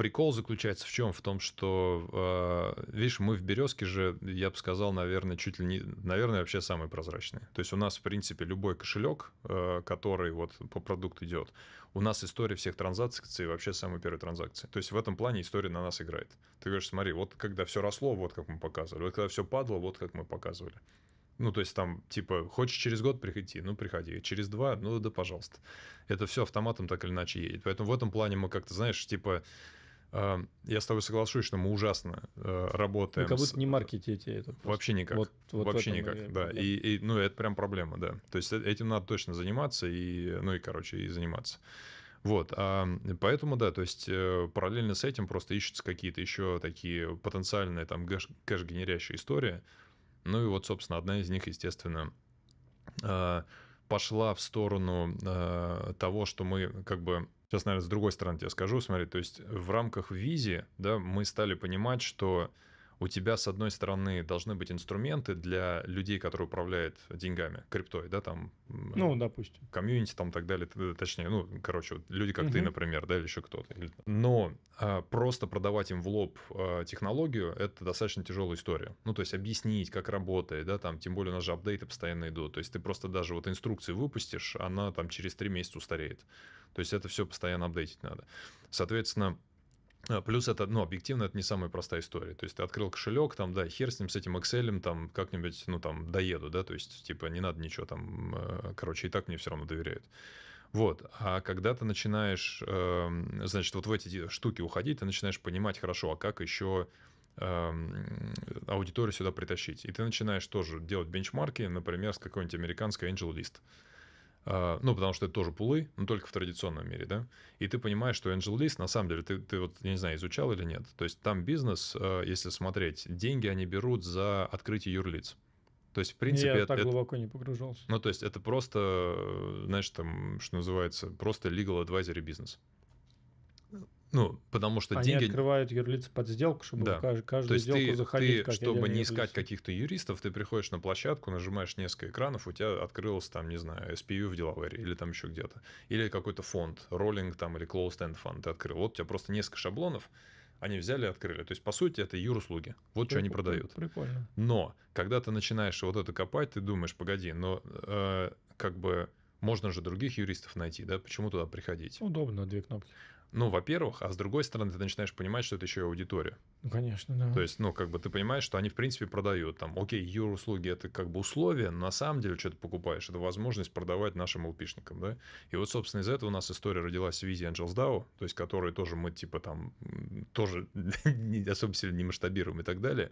прикол заключается в чем? В том, что, э, видишь, мы в березке же, я бы сказал, наверное, чуть ли не, наверное, вообще самые прозрачные. То есть у нас, в принципе, любой кошелек, э, а, который вот по продукту идет, у нас история всех транзакций вообще самые первые транзакции. То есть в этом плане история на нас играет. Ты говоришь, смотри, вот когда все росло, вот как мы показывали, вот когда все падало вот как мы показывали. Ну, то есть там, типа, хочешь через год приходи, ну, приходи. Через два, ну, да, пожалуйста. Это все автоматом так или иначе едет. Поэтому в этом плане мы как-то, знаешь, типа, Эм, я с тобой соглашусь, что мы ужасно э, работаем. Вы как будто не маркетите это. Просто. Вообще никак. Вот, вот Вообще никак, и... да. И, и, ну, это прям проблема, да. То есть э, этим надо точно заниматься и, ну и, короче, и заниматься. Вот, а, поэтому, да, то есть э, параллельно с этим просто ищутся какие-то еще такие потенциальные там кэш-генерящие истории. Ну и вот, собственно, одна из них, естественно, пошла в сторону того, что мы как бы Сейчас, наверное, с другой стороны тебе скажу, смотри, то есть в рамках визи, да, мы стали понимать, что у тебя, с одной стороны, должны быть инструменты для людей, которые управляют деньгами, криптой, да, там... Ну, допустим. Комьюнити там так далее, точнее, ну, короче, люди как угу. ты, например, да, или еще кто-то. Но а, просто продавать им в лоб а, технологию, это достаточно тяжелая история. Ну, то есть объяснить, как работает, да, там, тем более у нас же апдейты постоянно идут. То есть ты просто даже вот инструкции выпустишь, она там через три месяца устареет. То есть это все постоянно апдейтить надо. Соответственно, а, плюс это, ну, объективно, это не самая простая история. То есть ты открыл кошелек, там, да, хер с ним, с этим Excel, там, как-нибудь, ну, там, доеду, да, то есть, типа, не надо ничего там, э, короче, и так мне все равно доверяют. Вот, а когда ты начинаешь, эм, значит, вот в эти штуки уходить, ты начинаешь понимать хорошо, а как еще эм, аудиторию сюда притащить. И ты начинаешь тоже делать бенчмарки, например, с какой-нибудь американской Angel List. А, ну, потому что это тоже пулы, но только в традиционном мире, да, и ты понимаешь, что Angel List, на самом деле, ты, ты вот, я не знаю, изучал или нет, то есть там бизнес, а, если смотреть, деньги они берут за открытие юрлиц, то есть, в принципе... Я так это, глубоко не погружался. Ну, то есть, это просто, э, знаешь, там, что называется, просто legal advisory бизнес. Ну, потому что Они деньги... открывают юрлиц под сделку, чтобы да. каждую, каждую То сделку ты, заходить. Ты, чтобы не юрлиц. искать каких-то юристов, ты приходишь на площадку, нажимаешь несколько экранов, у тебя открылось там, не знаю, SPU в Делавере или там еще где-то. Или какой-то фонд, роллинг там или closed-end фонд ты открыл. Вот у тебя просто несколько шаблонов, они взяли и открыли. То есть, по сути, это юруслуги. Вот что они продают. Прикольно. Но, когда ты начинаешь вот это копать, ты думаешь, погоди, но э, как бы можно же других юристов найти, да? Почему туда приходить? Удобно, две кнопки. Ну, во-первых, а с другой стороны, ты начинаешь понимать, что это еще и аудитория. Ну, конечно, да. То есть, ну, как бы ты понимаешь, что они, в принципе, продают. Там, окей, юр-услуги – это как бы условие, но на самом деле, что то покупаешь, это возможность продавать нашим лпишникам, да? И вот, собственно, из этого у нас история родилась с Визи Angels DAO, то есть, которые тоже мы, типа, там, тоже [LAUGHS] не, особо сильно не масштабируем и так далее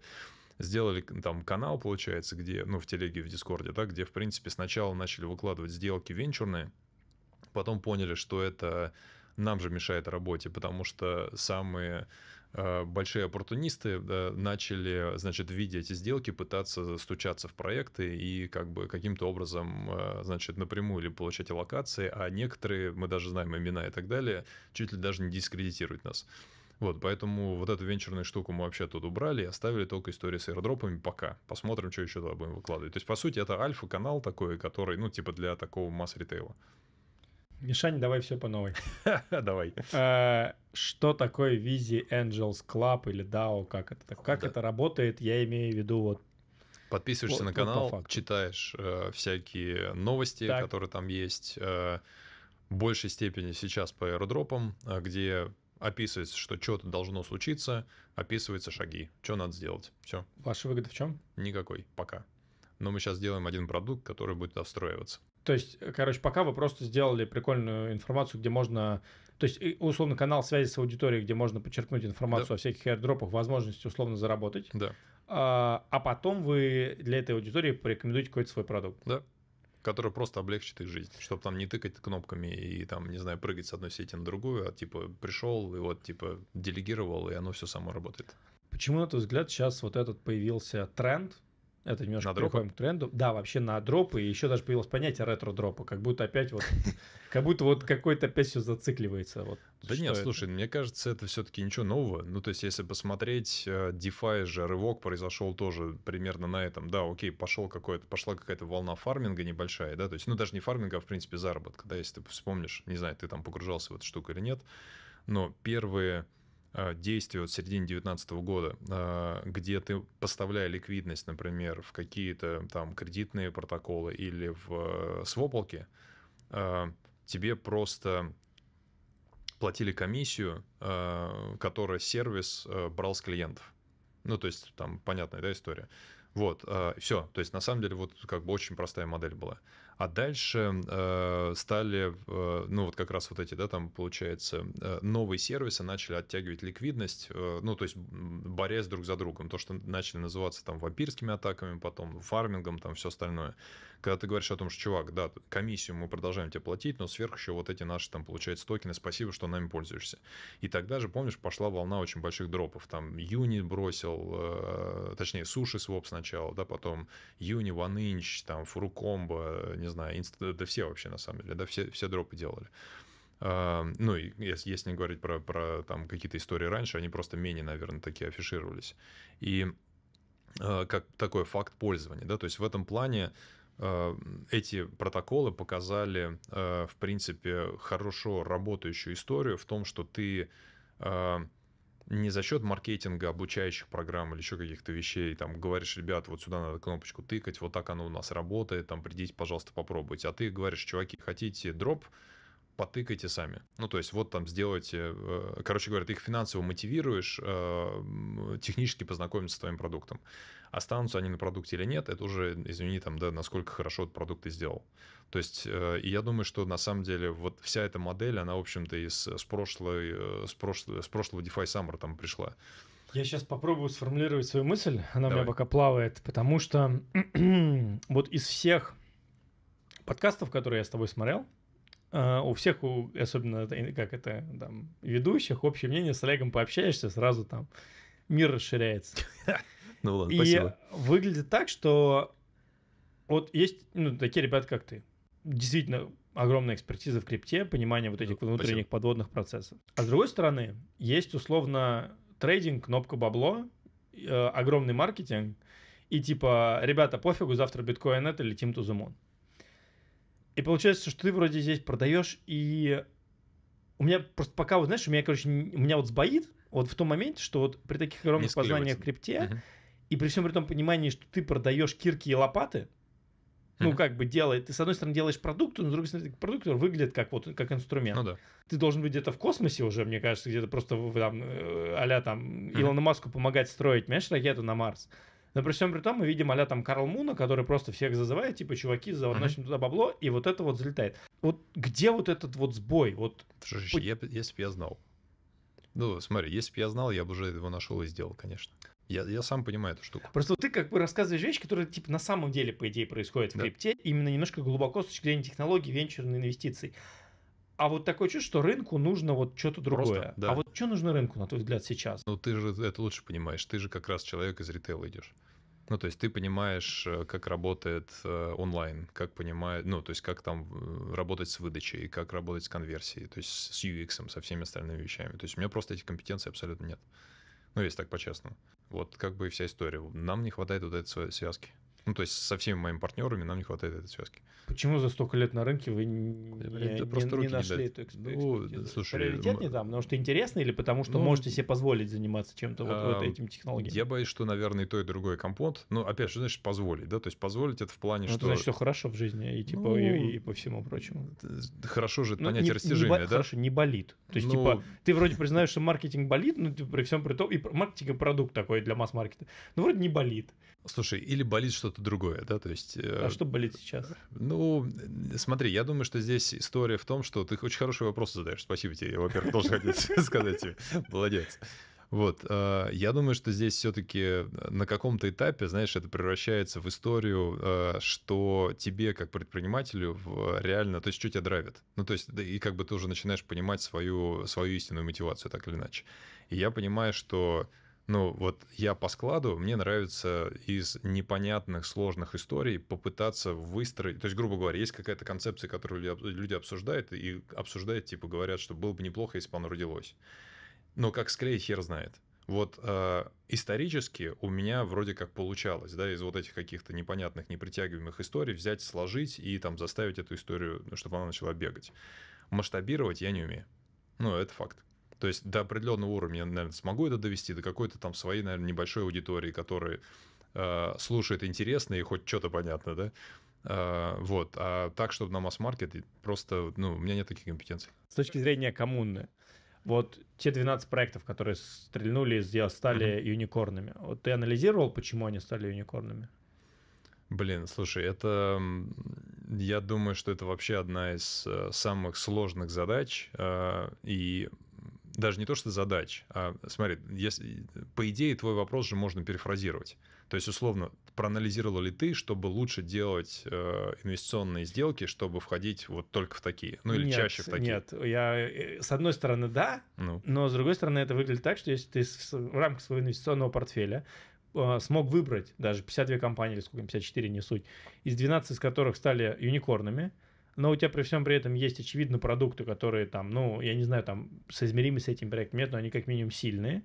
сделали там канал, получается, где, ну, в телеге, в Дискорде, да, где, в принципе, сначала начали выкладывать сделки венчурные, потом поняли, что это нам же мешает работе, потому что самые э, большие оппортунисты э, начали, значит, видя эти сделки, пытаться стучаться в проекты и как бы каким-то образом, э, значит, напрямую или получать локации, а некоторые, мы даже знаем имена и так далее, чуть ли даже не дискредитируют нас. Вот, поэтому вот эту венчурную штуку мы вообще тут убрали и оставили только историю с аэродропами пока. Посмотрим, что еще туда будем выкладывать. То есть, по сути, это альфа-канал такой, который, ну, типа для такого масс-ритейла. Мишань, давай все по новой. [LAUGHS] Давай. Э, что такое Визи Angels Club или DAO? Как это? Как это работает? Я имею в виду вот Подписываешься на канал, читаешь э, всякие новости, которые там есть. Э, в большей степени сейчас по аэродропам, где описывается, что что-то должно случиться, описываются шаги, что надо сделать. Все. Ваша выгода в чем? Никакой, пока. Но мы сейчас делаем один продукт, который будет достраиваться. То есть, э, короче, пока вы просто сделали прикольную информацию, где можно... То есть, условно, канал связи с аудиторией, где можно подчеркнуть информацию да. о всяких аирдропах, возможности условно заработать. Да. А, а потом вы для этой аудитории порекомендуете какой-то свой продукт. Да который просто облегчит их жизнь, чтобы там не тыкать кнопками и там, не знаю, прыгать с одной сети на другую, а типа пришел и вот типа делегировал, и оно все само работает. Почему, на твой взгляд, сейчас вот этот появился тренд, это немножко на приходим к тренду. Да, вообще на дропы. И еще даже появилось понятие ретро-дропа. Как будто опять вот, [LAUGHS] как будто вот какой-то опять все зацикливается. Вот, да нет, это? слушай, мне кажется, это все-таки ничего нового. Ну, то есть, если посмотреть, э, DeFi же рывок произошел тоже примерно на этом. Да, окей, пошел какой-то, пошла какая-то волна фарминга небольшая, да, то есть, ну, даже не фарминга, а, в принципе, заработка, да, если ты вспомнишь, не знаю, ты там погружался в эту штуку или нет, но первые Э, действию от середины 2019 года, э, где ты, поставляя ликвидность, например, в какие-то там кредитные протоколы или в э, своплки, тебе просто платили комиссию, которую сервис брал с клиентов. Ну, то есть, там понятная да, история. Вот, все. То есть, на самом деле, вот как бы очень простая модель была. А дальше э, стали, э, ну вот как раз вот эти, да, там получается, э, новые сервисы начали оттягивать ликвидность, э, ну то есть борясь друг за другом. То, что начали называться там вампирскими атаками, потом фармингом, там все остальное когда ты говоришь о том, что, чувак, да, комиссию мы продолжаем тебе платить, но сверху еще вот эти наши, там, получают токены, спасибо, что нами пользуешься. И тогда же, помнишь, пошла волна очень больших дропов. Там Юни бросил, э, точнее, Суши Своп сначала, да, потом Юни, One Inch, там, Фурукомбо, не знаю, Инста, да все вообще, на самом деле, да, все, все дропы делали. Uh, ну, если, если не говорить про, про там какие-то истории раньше, они просто менее, наверное, такие афишировались. И uh, как такой факт пользования, да, то есть в этом плане Э, эти протоколы показали, э, в принципе, хорошо работающую историю в том, что ты э, не за счет маркетинга, обучающих программ или еще каких-то вещей, там, говоришь, ребят, вот сюда надо кнопочку тыкать, вот так оно у нас работает, там, придите, пожалуйста, попробуйте. А ты говоришь, чуваки, хотите дроп, потыкайте сами. Ну, то есть вот там сделайте, э, короче говоря, ты их финансово мотивируешь, э, технически познакомиться с твоим продуктом. Останутся они на продукте или нет, это уже, извини, там, да, насколько хорошо этот продукт ты сделал. То есть, э, и я думаю, что на самом деле вот вся эта модель, она, в общем-то, из, с, прошлой, с, прошлой, с прошлого DeFi Summer там пришла. Я сейчас попробую сформулировать свою мысль, она Давай. у меня пока плавает, потому что [CLEARS THROAT] вот из всех подкастов, которые я с тобой смотрел, а, у всех, у, особенно как это, там, ведущих, общее мнение, с Олегом пообщаешься, сразу там мир расширяется. [LAUGHS] Ну ладно, И спасибо. выглядит так, что вот есть ну, такие ребята, как ты. Действительно, огромная экспертиза в крипте, понимание вот этих ну, внутренних спасибо. подводных процессов. А с другой стороны, есть условно трейдинг, кнопка бабло, э, огромный маркетинг, и типа, ребята, пофигу, завтра биткоин это, или to the и получается, что ты вроде здесь продаешь, и у меня просто пока, вот знаешь, у меня, короче, у меня вот сбоит, вот в том моменте, что вот при таких огромных познаниях в крипте, угу. и при всем при том понимании, что ты продаешь кирки и лопаты, ну, mm-hmm. как бы делает. Ты, с одной стороны, делаешь продукт, но с другой стороны, продукт выглядит как, вот, как инструмент. Ну, да. Ты должен быть где-то в космосе уже, мне кажется, где-то просто в, там, а там mm-hmm. Илону Маску помогать строить, понимаешь, ракету на Марс. Но при всем при том мы видим а там Карл Муна, который просто всех зазывает, типа, чуваки, заносим mm-hmm. туда бабло, и вот это вот залетает. Вот где вот этот вот сбой? Вот... Слушай, Пу... я, если бы я знал. Ну, смотри, если бы я знал, я бы уже его нашел и сделал, конечно. Я, я сам понимаю эту штуку. Просто ты как бы рассказываешь вещи, которые типа на самом деле, по идее, происходят в да. крипте, именно немножко глубоко с точки зрения технологий, венчурной инвестиций. А вот такое чувство, что рынку нужно вот что-то другое. Просто, а да. А вот что нужно рынку, на твой взгляд, сейчас? Ну, ты же это лучше понимаешь. Ты же как раз человек из ритейла идешь. Ну, то есть ты понимаешь, э, как работает э, онлайн, как понимает, ну, то есть как там э, работать с выдачей, как работать с конверсией, то есть с UX, со всеми остальными вещами. То есть у меня просто этих компетенций абсолютно нет. Ну, если так по-честному. Вот как бы и вся история. Нам не хватает вот этой связки. Ну, то есть со всеми моими партнерами нам не хватает этой связки. Почему за столько лет на рынке вы не, просто не, не нашли не эту ну, экспертизу? Ну, слушай, Приоритет мы... не там, потому что интересно или потому что ну, можете себе позволить заниматься чем-то вот, а, вот этим технологией? Я боюсь, что, наверное, и то, и другой компот. Ну, опять же, значит, позволить, да? То есть позволить это в плане, ну, что... значит, все хорошо в жизни и, типа, ну, и, и по всему прочему. Хорошо же это ну, понятие не, растяжения, не, да? Хорошо, не болит. То есть, ну... типа, ты вроде признаешь, что маркетинг болит, но ты при всем при том, и маркетинг и продукт такой для масс-маркета. Ну, вроде не болит. Слушай, или болит что-то что-то другое, да, то есть... Э, а что болит сейчас? Ну, смотри, я думаю, что здесь история в том, что ты очень хороший вопрос задаешь, спасибо тебе, я, во-первых, должен хотеть [LAUGHS] сказать тебе, молодец. Вот, э, я думаю, что здесь все-таки на каком-то этапе, знаешь, это превращается в историю, э, что тебе как предпринимателю реально, то есть что тебя драйвит. Ну, то есть, и как бы ты уже начинаешь понимать свою, свою истинную мотивацию, так или иначе. И я понимаю, что ну, вот я по складу, мне нравится из непонятных, сложных историй попытаться выстроить... То есть, грубо говоря, есть какая-то концепция, которую люди обсуждают, и обсуждают, типа, говорят, что было бы неплохо, если бы оно родилось. Но как склеить, хер знает. Вот э, исторически у меня вроде как получалось, да, из вот этих каких-то непонятных, непритягиваемых историй взять, сложить и там заставить эту историю, чтобы она начала бегать. Масштабировать я не умею. Ну, это факт. То есть до определенного уровня я, наверное, смогу это довести, до какой-то там своей, наверное, небольшой аудитории, которая э, слушает интересно и хоть что-то понятно, да? Э, вот. А так, чтобы на масс-маркет, просто, ну, у меня нет таких компетенций. С точки зрения коммуны, вот те 12 проектов, которые стрельнули и стали mm-hmm. юникорнами, вот ты анализировал, почему они стали юникорнами? Блин, слушай, это... Я думаю, что это вообще одна из э, самых сложных задач, э, и даже не то, что задач, а смотри, если, по идее твой вопрос же можно перефразировать. То есть, условно, проанализировал ли ты, чтобы лучше делать э, инвестиционные сделки, чтобы входить вот только в такие? Ну или нет, чаще в такие? Нет, я, э, с одной стороны, да, ну. но с другой стороны, это выглядит так, что если ты в рамках своего инвестиционного портфеля а, смог выбрать даже 52 компании или сколько, 54, не суть, из 12 из которых стали юникорными – но у тебя при всем при этом есть, очевидно, продукты, которые там, ну, я не знаю, там, соизмеримы с этим проектом нет, но они как минимум сильные,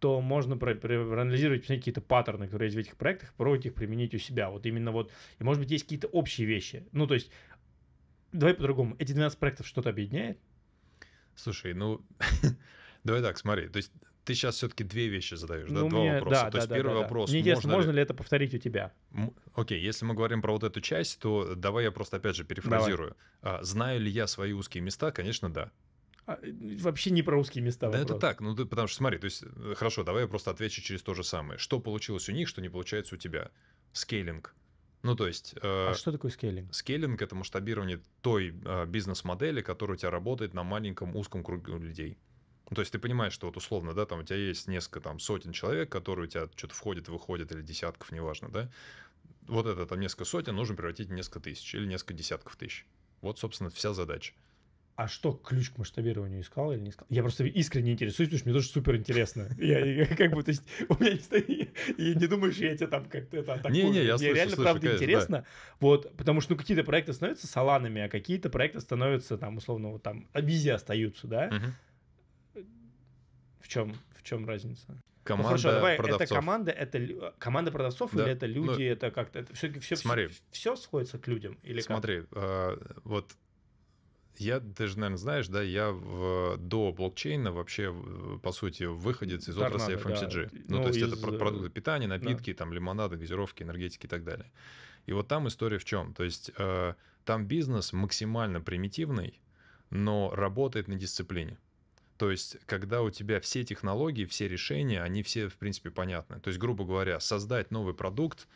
то можно про- про- проанализировать, какие-то паттерны, которые есть в этих проектах, пробовать их применить у себя. Вот именно вот, и может быть есть какие-то общие вещи. Ну, то есть, давай по-другому, эти 12 проектов что-то объединяет? Слушай, ну, [LAUGHS] давай так, смотри, то есть ты сейчас все-таки две вещи задаешь, ну, да, два мне... вопроса. Да, То да, есть да, первый да, вопрос. Не можно, можно ли... это повторить у тебя? Окей, okay, если мы говорим про вот эту часть, то давай я просто опять же перефразирую. А, знаю ли я свои узкие места? Конечно, да. А, э, вообще не про узкие места. Да, вопрос. это так. Ну, ты, потому что смотри, то есть, э, хорошо, давай я просто отвечу через то же самое. Что получилось у них, что не получается у тебя? Скейлинг. Ну, то есть... Э, а что такое скейлинг? Скейлинг — это масштабирование той э, бизнес-модели, которая у тебя работает на маленьком узком круге людей. Ну, то есть ты понимаешь, что вот условно, да, там у тебя есть несколько там сотен человек, которые у тебя что-то входит выходит или десятков, неважно, да. Вот это там несколько сотен нужно превратить в несколько тысяч или несколько десятков тысяч. Вот, собственно, вся задача. А что, ключ к масштабированию искал или не искал? Я просто искренне интересуюсь, потому что мне тоже супер интересно. [LAUGHS] Я, я как бы, то есть, у меня не стоит, и не думаешь, я тебя там как-то это атакую. Не, не, я Мне слышу, реально, слышу, правда, конечно, интересно. Да. Вот, потому что, ну, какие-то проекты становятся саланами, а какие-то проекты становятся, там, условно, вот там, а визи остаются, да? Угу. В чем, в чем разница? Ну, команда ну, хорошо, давай, продавцов. это команда, это команда продавцов да. или это ну, люди, ну, это как-то, это все, все, смотри, все, все сходится к людям или Смотри, как? Э, вот я, даже, наверное, знаешь, да, я в, до блокчейна вообще, по сути, выходец из Торнадо, отрасли FMCG. Да. Ну, ну, то есть из... это э, продукты питания, напитки, да. там, лимонады, газировки, энергетики и так далее. И вот там история в чем? То есть э, там бизнес максимально примитивный, но работает на дисциплине. То есть, когда у тебя все технологии, все решения, они все, в принципе, понятны. То есть, грубо говоря, создать новый продукт,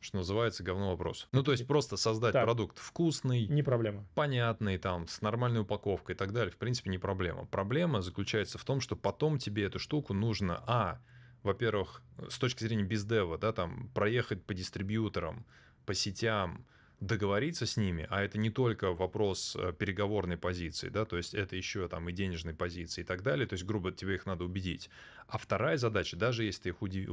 что называется, говно вопрос. Ну, то есть просто создать так, продукт вкусный. Не проблема. Понятный, там, с нормальной упаковкой и так далее, в принципе, не проблема. Проблема заключается в том, что потом тебе эту штуку нужно, а, во-первых, с точки зрения бездева, да, там, проехать по дистрибьюторам, по сетям, договориться с ними, а это не только вопрос э, переговорной позиции, да, то есть это еще там и денежной позиции и так далее, то есть, грубо, тебе их надо убедить, а вторая задача, даже если ты их уди,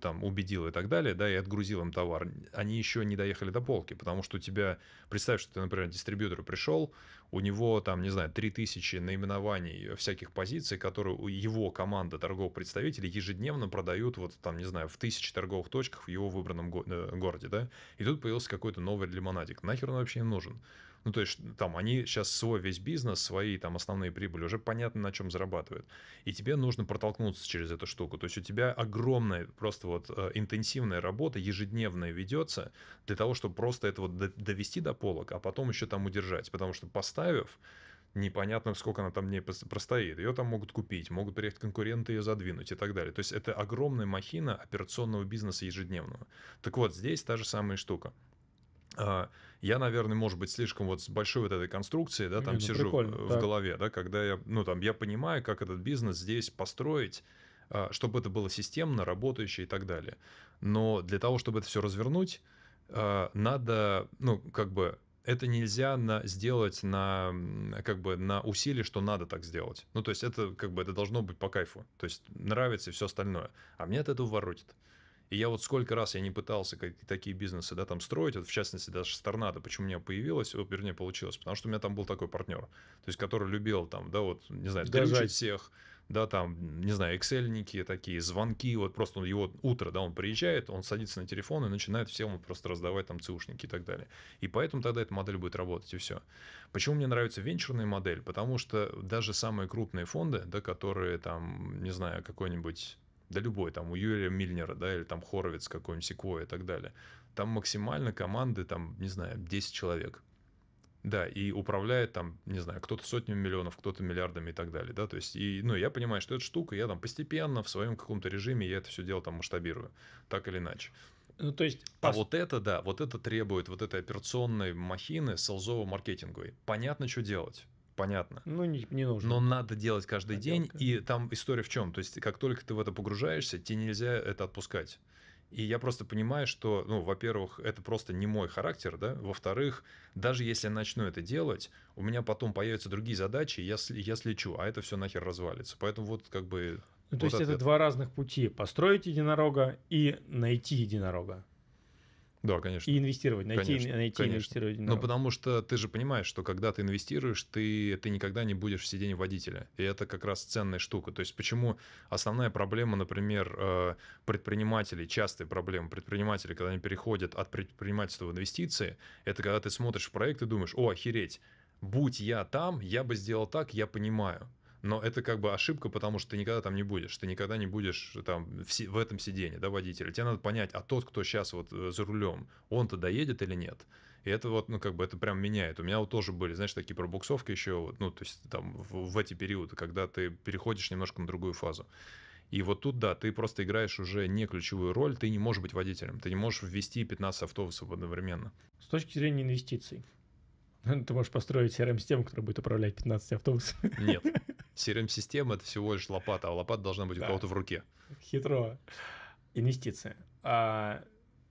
там, убедил и так далее, да, и отгрузил им товар, они еще не доехали до полки, потому что у тебя, представь, что ты, например, дистрибьютору пришел, у него там, не знаю, 3000 наименований всяких позиций, которые его команда торговых представителей ежедневно продают, вот там, не знаю, в тысячи торговых точках в его выбранном го- э, городе, да, и тут появился какой-то новый лимонадик. Нахер он вообще им нужен? Ну, то есть, там, они сейчас свой весь бизнес, свои там основные прибыли уже понятно, на чем зарабатывают. И тебе нужно протолкнуться через эту штуку. То есть, у тебя огромная просто вот э, интенсивная работа ежедневная ведется для того, чтобы просто это вот довести до полок, а потом еще там удержать. Потому что поставив, непонятно, сколько она там не простоит. Ее там могут купить, могут приехать конкуренты ее задвинуть и так далее. То есть это огромная махина операционного бизнеса ежедневного. Так вот, здесь та же самая штука. А, я, наверное, может быть, слишком вот с большой вот этой конструкцией, да, там Не, ну, сижу э, в да. голове, да, когда я, ну, там, я понимаю, как этот бизнес здесь построить, а, чтобы это было системно, работающе и так далее. Но для того, чтобы это все развернуть, а, надо, ну, как бы, это нельзя на, сделать на, как бы, на усилие, что надо так сделать. Ну, то есть это, как бы, это должно быть по кайфу. То есть нравится и все остальное. А мне от этого воротит. И я вот сколько раз я не пытался как, такие бизнесы да, там строить, вот в частности даже с торнадо, почему у меня появилось, вот, вернее, получилось, потому что у меня там был такой партнер, то есть который любил там, да, вот, не знаю, держать всех, да, там, не знаю, эксельники такие, звонки, вот просто он, его утро, да, он приезжает, он садится на телефон и начинает всем просто раздавать там ЦУшники и так далее. И поэтому тогда эта модель будет работать, и все. Почему мне нравится венчурная модель? Потому что даже самые крупные фонды, да, которые там, не знаю, какой-нибудь да любой, там у Юрия Мильнера, да, или там Хоровец какой-нибудь, Секвой и так далее, там максимально команды, там, не знаю, 10 человек. Да, и управляет там, не знаю, кто-то сотнями миллионов, кто-то миллиардами и так далее, да, то есть, и, ну, я понимаю, что эта штука, я там постепенно в своем каком-то режиме я это все дело там масштабирую, так или иначе. Ну, то есть... А пос... вот это, да, вот это требует вот этой операционной махины селзово-маркетинговой. Понятно, что делать понятно. Ну, не, не нужно. Но надо делать каждый Отделка. день, и там история в чем? То есть, как только ты в это погружаешься, тебе нельзя это отпускать. И я просто понимаю, что, ну, во-первых, это просто не мой характер, да, во-вторых, даже если я начну это делать, у меня потом появятся другие задачи, и я, я слечу, а это все нахер развалится. Поэтому вот как бы... Ну, то вот есть ответ. это два разных пути. Построить единорога и найти единорога. Да, конечно. И инвестировать, найти, конечно, найти конечно. инвестировать. Но ну, потому что ты же понимаешь, что когда ты инвестируешь, ты, ты никогда не будешь в сидении водителя. И это как раз ценная штука. То есть почему основная проблема, например, э, предпринимателей, частая проблема предпринимателей, когда они переходят от предпринимательства в инвестиции, это когда ты смотришь в проект и думаешь, о, охереть, будь я там, я бы сделал так, я понимаю но это как бы ошибка, потому что ты никогда там не будешь, ты никогда не будешь э, там в, в этом сидении, да, водителя. Тебе надо понять, а тот, кто сейчас вот э, за рулем, он-то доедет или нет? И это вот, ну, как бы это прям меняет. У меня вот тоже были, знаешь, такие пробуксовки еще, ну, то есть там в, в эти периоды, когда ты переходишь немножко на другую фазу. И вот тут, да, ты просто играешь уже не ключевую роль, ты не можешь быть водителем, ты не можешь ввести 15 автобусов одновременно. С точки зрения инвестиций, [LAUGHS] Ты можешь построить CRM-систему, которая будет управлять 15 автобусами. Нет. [LAUGHS] CRM-система — это всего лишь лопата, а лопата должна быть да. у кого-то в руке. Хитро. Инвестиции. А,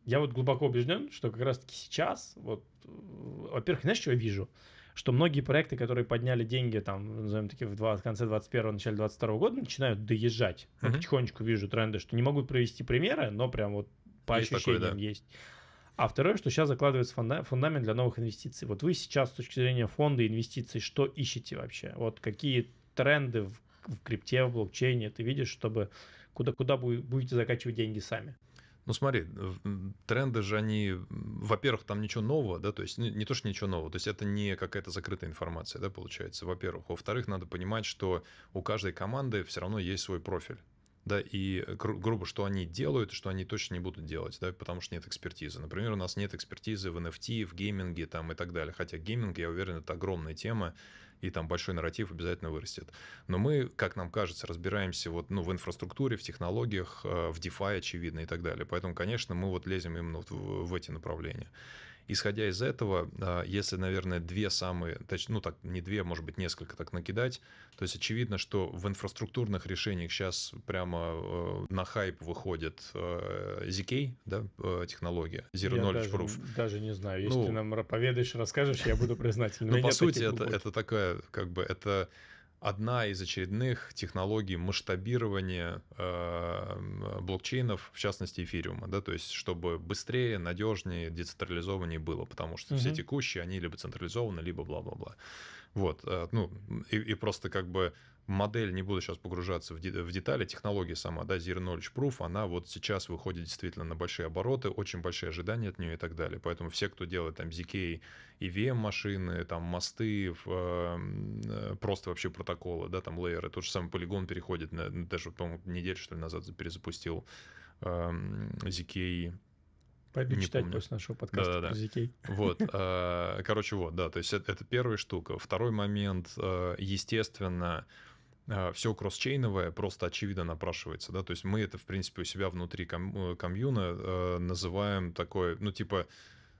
я вот глубоко убежден, что как раз-таки сейчас, вот, во-первых, знаешь, что я вижу? Что многие проекты, которые подняли деньги, там, назовем таки, в, в конце 21 начале 22 года, начинают доезжать. Uh-huh. Я потихонечку вижу тренды, что не могу провести примеры, но прям вот по есть ощущениям такой, да. есть. А второе, что сейчас закладывается фундамент для новых инвестиций. Вот вы сейчас с точки зрения фонда инвестиций что ищете вообще? Вот какие тренды в, в крипте, в блокчейне ты видишь, чтобы куда, куда будете закачивать деньги сами? Ну смотри, тренды же они, во-первых, там ничего нового, да, то есть не, ну, не то, что ничего нового, то есть это не какая-то закрытая информация, да, получается, во-первых. Во-вторых, надо понимать, что у каждой команды все равно есть свой профиль да, и гру- грубо, что они делают, что они точно не будут делать, да, потому что нет экспертизы. Например, у нас нет экспертизы в NFT, в гейминге там и так далее. Хотя гейминг, я уверен, это огромная тема, и там большой нарратив обязательно вырастет. Но мы, как нам кажется, разбираемся вот, ну, в инфраструктуре, в технологиях, э, в DeFi, очевидно, и так далее. Поэтому, конечно, мы вот лезем именно вот в, в эти направления. Исходя из этого, а, если, наверное, две самые, ну так, не две, может быть, несколько так накидать, то есть очевидно, что в инфраструктурных решениях сейчас прямо э, на хайп выходит ZK, э, да, э, технология, Zero я Knowledge даже, Proof. даже не знаю, если ну, ты нам поведаешь, расскажешь, я буду признателен. Ну, по сути, это, это такая, как бы, это одна из очередных технологий масштабирования э, блокчейнов, в частности эфириума, да, то есть чтобы быстрее, надежнее, децентрализованнее было, потому что угу. все текущие, они либо централизованы, либо бла-бла-бла. Вот, э, ну, и, и просто как бы модель, не буду сейчас погружаться в, де- в детали, технология сама, да, Zero Knowledge Proof, она вот сейчас выходит действительно на большие обороты, очень большие ожидания от нее и так далее. Поэтому все, кто делает там ZK, EVM машины, там мосты, э, просто вообще протоколы, да, там лейеры, тот же самый полигон переходит, на, даже, по-моему, неделю, что ли, назад перезапустил э, эм, ZK Пойду читать после нашего подкаста да, да, да. про ZK. Вот, [LAUGHS] э, короче, вот, да, то есть это, это первая штука. Второй момент, э, естественно, а, все кросс-чейновое просто очевидно напрашивается, да, то есть мы это, в принципе, у себя внутри ком- э, комьюна э, называем такое, ну, типа,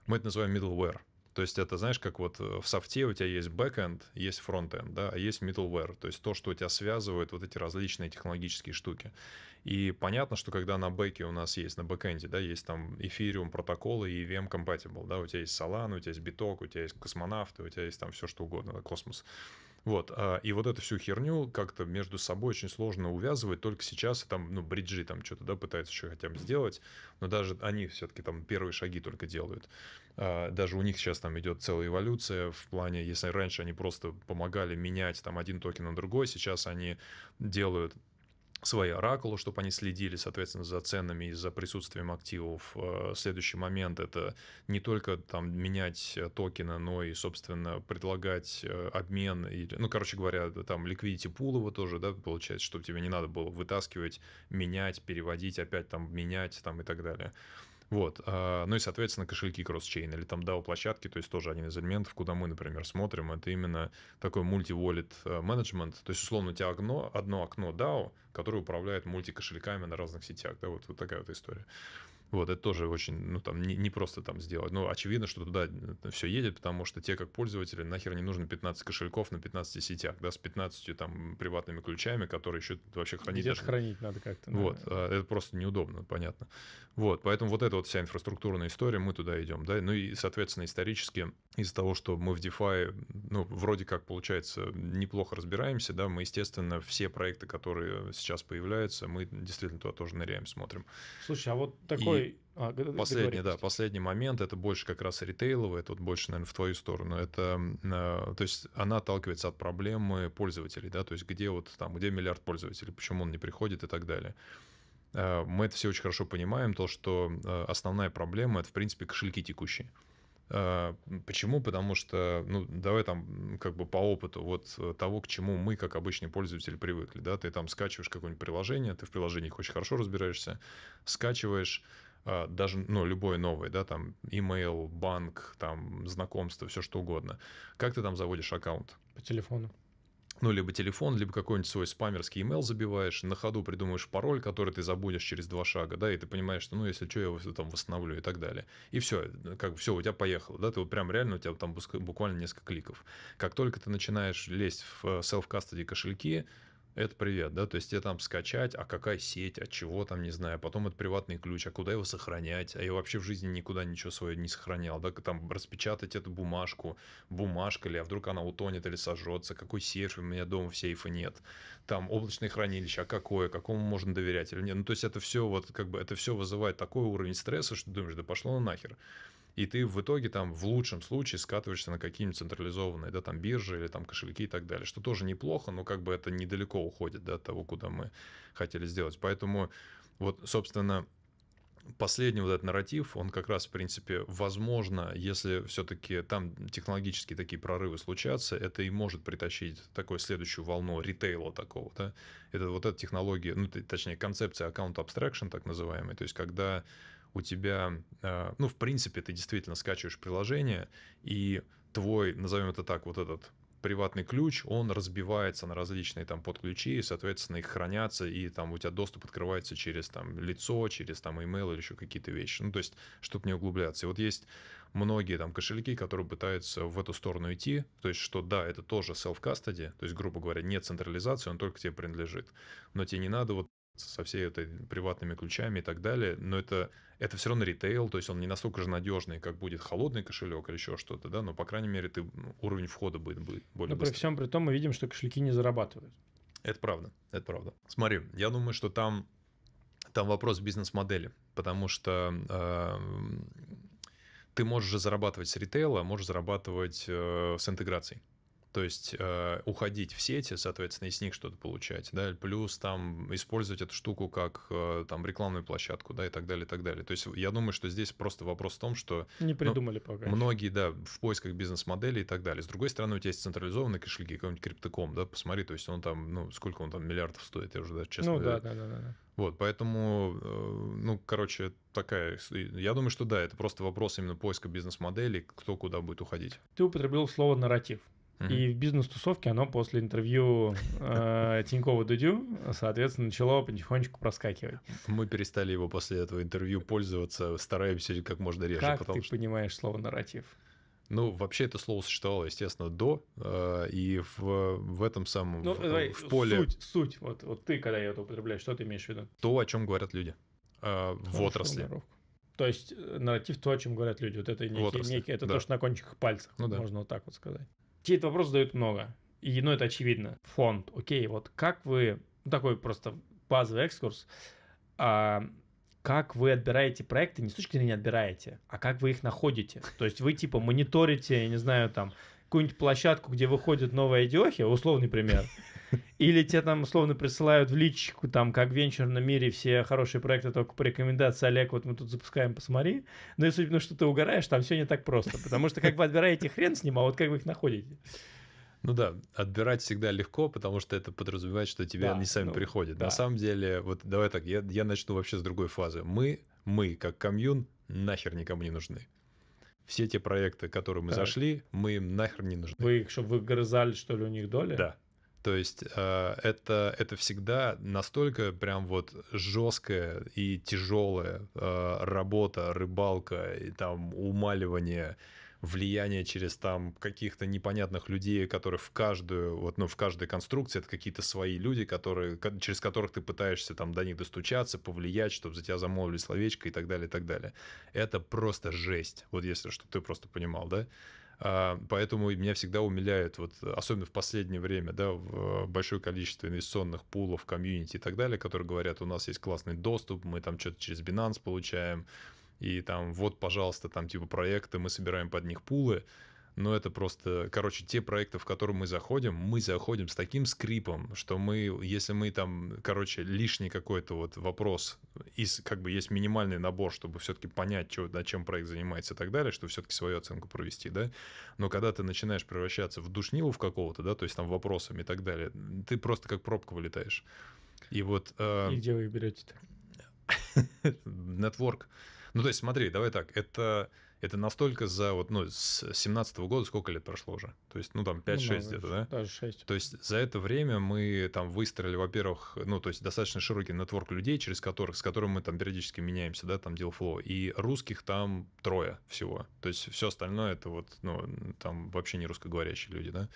мы это называем middleware, то есть это, знаешь, как вот э, в софте у тебя есть backend, есть frontend, да, а есть middleware, то есть то, что у тебя связывает вот эти различные технологические штуки. И понятно, что когда на бэке у нас есть, на бэкэнде, да, есть там Ethereum протоколы и EVM compatible, да, у тебя есть Solana, у тебя есть биток, у тебя есть космонавты, у тебя есть там все что угодно, да, космос. Вот, а, и вот эту всю херню как-то между собой очень сложно увязывать, только сейчас там, ну, бриджи там что-то, да, пытаются еще хотя бы сделать, но даже они все-таки там первые шаги только делают. А, даже у них сейчас там идет целая эволюция в плане, если раньше они просто помогали менять там один токен на другой, сейчас они делают свои оракулы, чтобы они следили, соответственно, за ценами и за присутствием активов. Э, следующий момент – это не только там менять э, токены, но и, собственно, предлагать э, обмен. Или, ну, короче говоря, там ликвидити пулово тоже, да, получается, чтобы тебе не надо было вытаскивать, менять, переводить, опять там менять там и так далее. Вот. А, ну и, соответственно, кошельки кросс-чейн или там DAO-площадки, то есть тоже один из элементов, куда мы, например, смотрим, это именно такой мульти-wallet а, менеджмент, то есть, условно, у тебя окно одно окно DAO, которое управляет мультикошельками на разных сетях, да, вот, вот такая вот история. Вот, это тоже очень, ну, там, не, не просто там сделать. Ну, очевидно, что туда все едет, потому что те, как пользователи, нахер не нужно 15 кошельков на 15 сетях, да, с 15 там приватными ключами, которые еще вообще хранить. Где-то хранить надо как-то. Вот, а, это просто неудобно, понятно. Вот, поэтому вот эта вот вся инфраструктурная история, мы туда идем, да, ну и, соответственно, исторически из-за того, что мы в DeFi, ну, вроде как, получается, неплохо разбираемся, да, мы, естественно, все проекты, которые сейчас появляются, мы действительно туда тоже ныряем, смотрим. Слушай, а вот такой... а, последний, да, последний момент, это больше как раз ритейловый, это вот больше, наверное, в твою сторону. Это, а, то есть, она отталкивается от проблемы пользователей, да, то есть, где вот там, где миллиард пользователей, почему он не приходит и так далее. А, мы это все очень хорошо понимаем, то, что а, основная проблема – это, в принципе, кошельки текущие. А, почему? Потому что, ну, давай там как бы по опыту вот э, того, к чему мы, как обычный пользователь, привыкли, да, ты там скачиваешь какое-нибудь приложение, ты в приложениях очень хорошо разбираешься, скачиваешь а, даже, ну, любое новое, да, там, email, банк, там, знакомство, все что угодно. Как ты там заводишь аккаунт? По телефону ну, либо телефон, либо какой-нибудь свой спамерский email забиваешь, на ходу придумываешь пароль, который ты забудешь через два шага, да, и ты понимаешь, что, ну, если что, я его там восстановлю и так далее. И все, э, как все, у тебя поехало, да, ты вот прям реально, у тебя там буквально несколько кликов. Как только ты начинаешь лезть в э, self-custody кошельки, это привет, да, то есть тебе там скачать, а какая сеть, от а чего там, не знаю, потом это приватный ключ, а куда его сохранять, а я вообще в жизни никуда ничего свое не сохранял, да, там распечатать эту бумажку, бумажка ли, а вдруг она утонет или сожжется, какой сейф, у меня дома в сейфе нет, там облачное хранилище, а какое, какому можно доверять или нет, ну, то есть это все вот, как бы, это все вызывает такой уровень стресса, что думаешь, да пошло на нахер, и ты в итоге там в лучшем случае скатываешься на какие-нибудь централизованные, да, там биржи или там кошельки и так далее, что тоже неплохо, но как бы это недалеко уходит, да, от того, куда мы хотели сделать. Поэтому вот, собственно, последний вот этот нарратив, он как раз, в принципе, возможно, если все-таки там технологические такие прорывы случатся, это и может притащить такую следующую волну ритейла такого, да. Это вот эта технология, ну, точнее, концепция аккаунт abstraction, так называемый, то есть, когда у тебя, а, ну, в принципе, ты действительно скачиваешь приложение, и твой, назовем это так, вот этот приватный ключ, он разбивается на различные там подключи, и, соответственно, их хранятся, и там у тебя доступ открывается через там лицо, через там email или еще какие-то вещи. Ну, то есть, чтобы не углубляться. И вот есть многие там кошельки, которые пытаются в эту сторону идти, то есть, что да, это тоже self-custody, то есть, грубо говоря, нет централизации, он только тебе принадлежит. Но тебе не надо вот со всей этой приватными ключами и так далее, но это это все равно ритейл, то есть он не настолько же надежный, как будет холодный кошелек или еще что-то, да, но, по крайней мере, ты, ну, уровень входа будет, будет более Но быстрый. всем при том мы видим, что кошельки не зарабатывают. Это правда, это правда. Смотри, я думаю, что там, там вопрос бизнес-модели, потому что э, ты можешь же зарабатывать с ритейла, а можешь зарабатывать э, с интеграцией. То есть э, уходить в сети, соответственно, и с них что-то получать, да, плюс там использовать эту штуку как э, там рекламную площадку, да, и так далее, и так далее. То есть я думаю, что здесь просто вопрос в том, что... Не ну, придумали ну, пока. Многие, да, в поисках бизнес-модели и так далее. С другой стороны, у тебя есть централизованные кошельки, какой-нибудь криптоком, да, посмотри, то есть он там, ну, сколько он там миллиардов стоит, я уже, да, честно... Ну говоря. Ну, да, да, да, да. да. Вот, поэтому, э, ну, короче, такая... Я думаю, что да, это просто вопрос именно поиска бизнес-модели, кто куда будет уходить. Ты употребил слово «нарратив». Mm-hmm. И в бизнес-тусовке оно после интервью э, Тинькова Дудю, соответственно, начало потихонечку проскакивать. Мы перестали его после этого интервью пользоваться, стараемся как можно реже. Как потому, ты что... понимаешь слово «нарратив»? Ну, вообще это слово существовало, естественно, до, э, и в, в этом самом, ну, в, давай, в поле... Суть, суть, вот, вот ты, когда я это употребляю, что ты имеешь в виду? То, о чем говорят люди э, в отрасли. Ударовку. То есть э, нарратив то, о чем говорят люди. Вот это некий, некий это да. то, что на кончиках пальцев, ну, да. можно вот так вот сказать. Тебе этот вопрос задают много. И, ну, это очевидно. Фонд, окей, вот как вы... Ну, такой просто базовый экскурс. А, как вы отбираете проекты, не с точки зрения отбираете, а как вы их находите. То есть вы, типа, мониторите, я не знаю, там, какую-нибудь площадку, где выходят новые идиохи, условный пример, или тебе там условно присылают в личку, там, как в венчурном мире все хорошие проекты только по рекомендации Олег, вот мы тут запускаем, посмотри. Но ну, если ну, что ты угораешь, там все не так просто. Потому что как вы отбираете хрен с ним, а вот как вы их находите. Ну да, отбирать всегда легко, потому что это подразумевает, что тебе да, не сами ну, приходят. Да. На самом деле, вот давай так, я, я начну вообще с другой фазы. Мы, мы как комьюн, нахер никому не нужны все те проекты, которые мы так. зашли, мы им нахер не нужны. Вы их, чтобы вы грызали, что ли, у них доли? Да. То есть э, это, это всегда настолько прям вот жесткая и тяжелая э, работа, рыбалка и там умаливание влияние через там каких-то непонятных людей, которые в каждую, вот, ну, в каждой конструкции это какие-то свои люди, которые, через которых ты пытаешься там до них достучаться, повлиять, чтобы за тебя замолвили словечко и так далее, и так далее. Это просто жесть. Вот если, что ты просто понимал, да? А, поэтому меня всегда умиляет, вот, особенно в последнее время, да, в э, большое количество инвестиционных пулов, комьюнити и так далее, которые говорят, у нас есть классный доступ, мы там что-то через Binance получаем, и там вот, пожалуйста, там типа проекты, мы собираем под них пулы но это просто, короче, те проекты, в которые мы заходим, мы заходим с таким скрипом, что мы, если мы там, короче, лишний какой-то вот вопрос, из, как бы есть минимальный набор, чтобы все-таки понять, что, над чем проект занимается и так далее, чтобы все-таки свою оценку провести, да, но когда ты начинаешь превращаться в душнилу в какого-то, да, то есть там вопросами и так далее, ты просто как пробка вылетаешь. И вот... Э... И где вы берете-то? [LAUGHS] Нетворк. Ну, то есть, смотри, давай так, это это настолько за вот, ну, с 17 года сколько лет прошло уже? То есть, ну, там 5-6 ну, где-то, да? Даже 6. То есть, за это время мы там выстроили, во-первых, ну, то есть, достаточно широкий нетворк людей, через которых, с которыми мы там периодически меняемся, да, там deal flow, и русских там трое всего. То есть, все остальное это вот, ну, там вообще не русскоговорящие люди, да?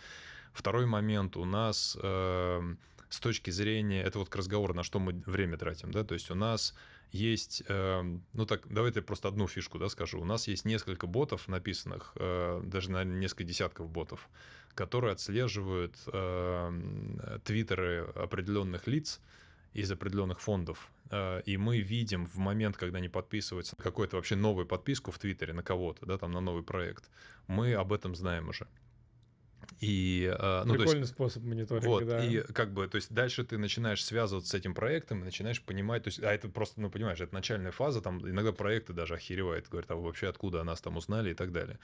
Второй момент у нас э, с точки зрения, это вот к разговору, на что мы время тратим, да, то есть, у нас есть, эм, ну так, давайте я просто одну фишку да, скажу. У нас есть несколько ботов написанных, э, даже, наверное, несколько десятков ботов, которые отслеживают эм, твиттеры определенных лиц, из определенных фондов. Э, и мы видим в момент, когда они подписываются на какую-то вообще новую подписку в Твиттере на кого-то, да, там на новый проект, мы об этом знаем уже. И, а, ну, Прикольный есть, способ мониторинга, вот, да. И как бы, то есть дальше ты начинаешь связываться с этим проектом начинаешь понимать, то есть, а это просто, ну, понимаешь, это начальная фаза, там иногда проекты даже охеревают, говорят, а вы вообще откуда о нас там узнали и так далее.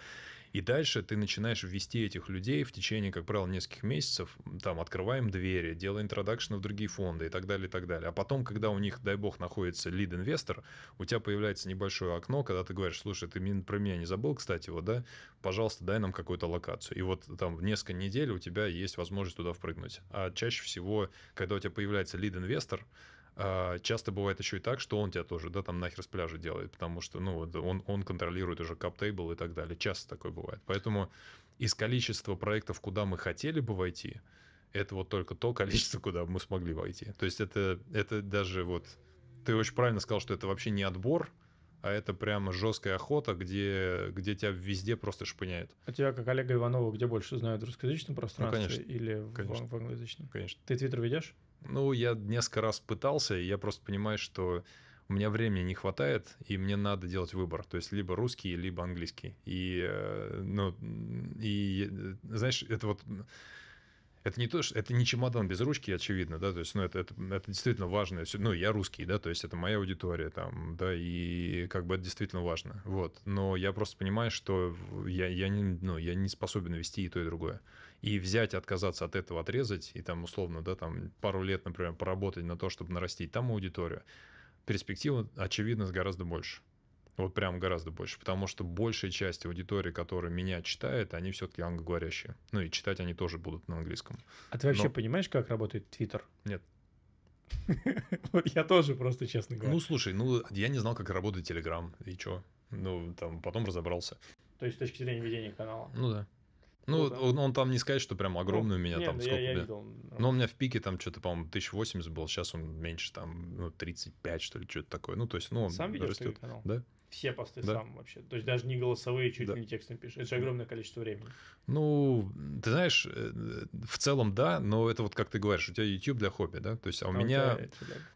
И дальше ты начинаешь ввести этих людей в течение, как правило, нескольких месяцев, там, открываем двери, делаем интродакшн в другие фонды и так далее, и так далее. А потом, когда у них, дай бог, находится лид-инвестор, у тебя появляется небольшое окно, когда ты говоришь, слушай, ты про меня не забыл, кстати, вот, да, пожалуйста, дай нам какую-то локацию. И вот там несколько недель у тебя есть возможность туда впрыгнуть. А чаще всего, когда у тебя появляется лид-инвестор, а, часто бывает еще и так, что он тебя тоже, да, там нахер с пляжа делает, потому что, ну, он, он контролирует уже каптейбл и так далее. Часто такое бывает. Поэтому из количества проектов, куда мы хотели бы войти, это вот только то количество, куда мы смогли войти. То есть это, это даже вот... Ты очень правильно сказал, что это вообще не отбор, а это прямо жесткая охота, где, где тебя везде просто шпыняют. А тебя, как Олега Иванова, где больше знают в русскоязычном пространстве ну, конечно, или в, конечно, в англоязычном? Конечно. Ты твиттер ведешь? Ну, я несколько раз пытался, и я просто понимаю, что у меня времени не хватает, и мне надо делать выбор. То есть либо русский, либо английский. И, э, ну, и э, знаешь, это вот это не то, что это не чемодан без ручки, очевидно, да, то есть, ну, это, это, это действительно важно. Ну, я русский, да, то есть это моя аудитория там, да, и как бы это действительно важно. Вот. Но я просто понимаю, что я, я, не, ну, я не способен вести и то, и другое. И взять, отказаться от этого, отрезать, и там, условно, да, там пару лет, например, поработать на то, чтобы нарастить там аудиторию, перспектива, очевидно, гораздо больше. Вот прям гораздо больше, потому что большая часть аудитории, которая меня читает, они все-таки англоговорящие. Ну и читать они тоже будут на английском. А ты вообще Но... понимаешь, как работает Твиттер? Нет. [LAUGHS] Вот я тоже просто, честно говоря. Ну, слушай, ну, я не знал, как работает Телеграм, и чё? Ну, там, потом разобрался. То есть, с точки зрения ведения канала? Ну, да. Ну, ну он, он там не сказать, что прям огромный ну, у меня нет, там ну да, сколько. Я, я видел. Но у меня в пике там что-то, по-моему, 1080 был, сейчас он меньше, там, ну, 35, что ли, что-то такое. Ну, то есть, ну, он Сам видел растет. Да. Все посты да. сам вообще. То есть даже не голосовые, чуть да. не текстом пишешь. Это же огромное количество времени. Ну, ты знаешь, э, в целом да, но это вот как ты говоришь, у тебя YouTube для хобби, да? То есть, а у а меня...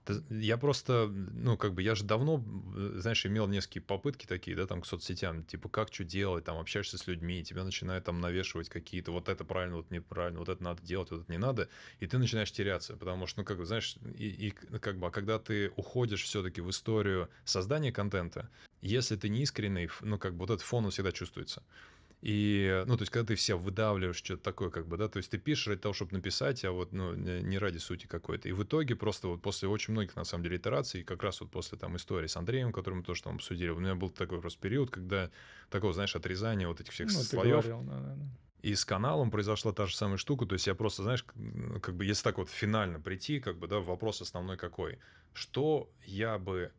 Тебя... Я просто, ну, как бы я же давно, э, знаешь, имел несколько попытки такие, да, там, к соцсетям, типа, как что делать, там, общаешься с людьми, тебя начинают там навешивать какие-то, вот это правильно, вот неправильно, вот это надо делать, вот это не надо, и ты начинаешь теряться, потому что, ну, как бы, знаешь, и, и как бы, а когда ты уходишь все-таки в историю создания контента, если ты не искренний, ну, как бы вот этот фон, он всегда чувствуется. И, ну, то есть, когда ты все выдавливаешь что-то такое, как бы, да, то есть ты пишешь ради того, чтобы написать, а вот, ну, не ради сути какой-то. И в итоге просто вот после очень многих, на самом деле, итераций, как раз вот после там истории с Андреем, которую мы тоже там обсудили, у меня был такой просто период, когда такого, знаешь, отрезания вот этих всех ну, слоев. Говорил, да, да, да. И с каналом произошла та же самая штука, то есть я просто, знаешь, ну, как бы, если так вот финально прийти, как бы, да, вопрос основной какой, что я бы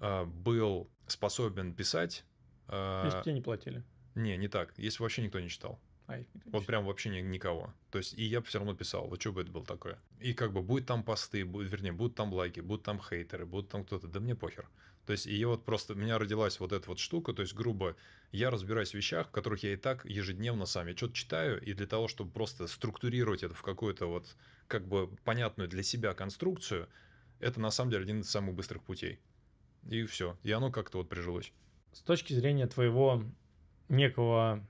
а, был способен писать... А, если тебе не платили. Не, не так. Если вообще никто не читал. А Ай, вот прям вообще ни, никого. То есть, и я все равно писал, вот что бы это было такое. И как бы будет там посты, будет, вернее, будут там лайки, будут там хейтеры, будут там кто-то, да мне похер. То есть, и я вот просто, у меня родилась вот эта вот штука, то есть, грубо, я разбираюсь в вещах, в которых я и так ежедневно сам, я что-то читаю, и для того, чтобы просто структурировать это в какую-то вот, как бы, понятную для себя конструкцию, это на самом деле один из самых быстрых путей и все. И оно как-то вот прижилось. С точки зрения твоего некого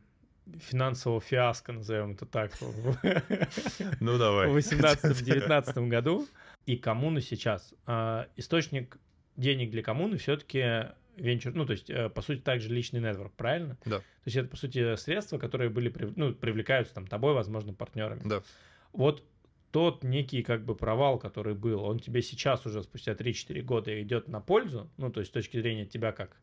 финансового фиаско, назовем это так, [LAUGHS] ну, давай. в 18-19 году и коммуны сейчас. А, источник денег для коммуны все-таки венчур, ну, то есть, э, по сути, также личный нетворк, правильно? Да. То есть это, по сути, средства, которые были, ну, привлекаются там тобой, возможно, партнерами. Да. Вот тот некий как бы провал, который был, он тебе сейчас уже спустя 3-4 года идет на пользу, ну, то есть с точки зрения тебя как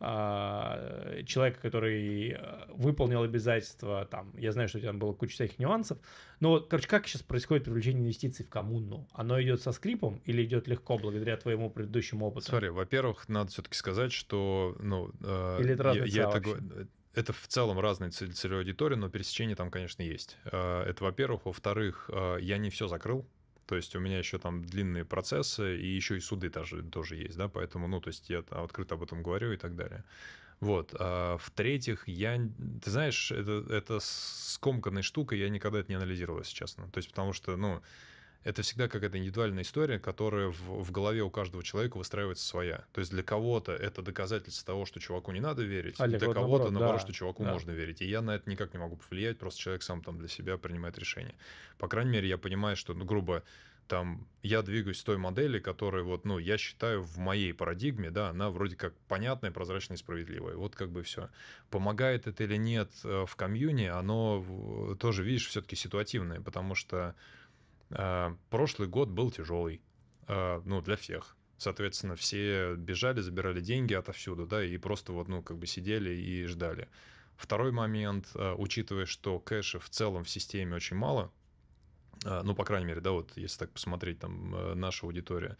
э, человека, который а, выполнил обязательства, там, я знаю, что у тебя там было куча всяких нюансов, но короче, как сейчас происходит привлечение инвестиций в коммуну? Оно идет со скрипом или идет легко благодаря твоему предыдущему опыту? Смотри, во-первых, надо все-таки сказать, что, ну, э, или это я, я это это в целом разные целевые аудитории, но пересечения там, конечно, есть. Э, это, во-первых. Во-вторых, э, я не все закрыл. То есть у меня еще там длинные процессы, и еще и суды тоже, тоже есть, да, поэтому, ну, то есть я открыто об этом говорю и так далее. Вот. А в-третьих, я... Ты знаешь, это, это скомканная штука, я никогда это не анализировал, если честно. То есть потому что, ну, это всегда какая-то индивидуальная история, которая в, в голове у каждого человека выстраивается своя. То есть для кого-то это доказательство того, что чуваку не надо верить, а для, для кого-то, наоборот, наоборот да, что чуваку да. можно верить. И я на это никак не могу повлиять, просто человек сам там для себя принимает решение. По крайней мере, я понимаю, что, ну, грубо, там я двигаюсь той модели, которая вот, ну, я считаю в моей парадигме, да, она вроде как понятная, прозрачная и справедливая. Вот как бы все. Помогает это или нет э, в комьюни, оно тоже, видишь, все-таки ситуативное, потому что Э, прошлый год был тяжелый, э, ну, для всех. Соответственно, все бежали, забирали деньги отовсюду, да, и просто вот, ну, как бы сидели и ждали. Второй момент, э, учитывая, что кэша в целом в системе очень мало, ну, по крайней мере, да, вот если так посмотреть, там, наша аудитория,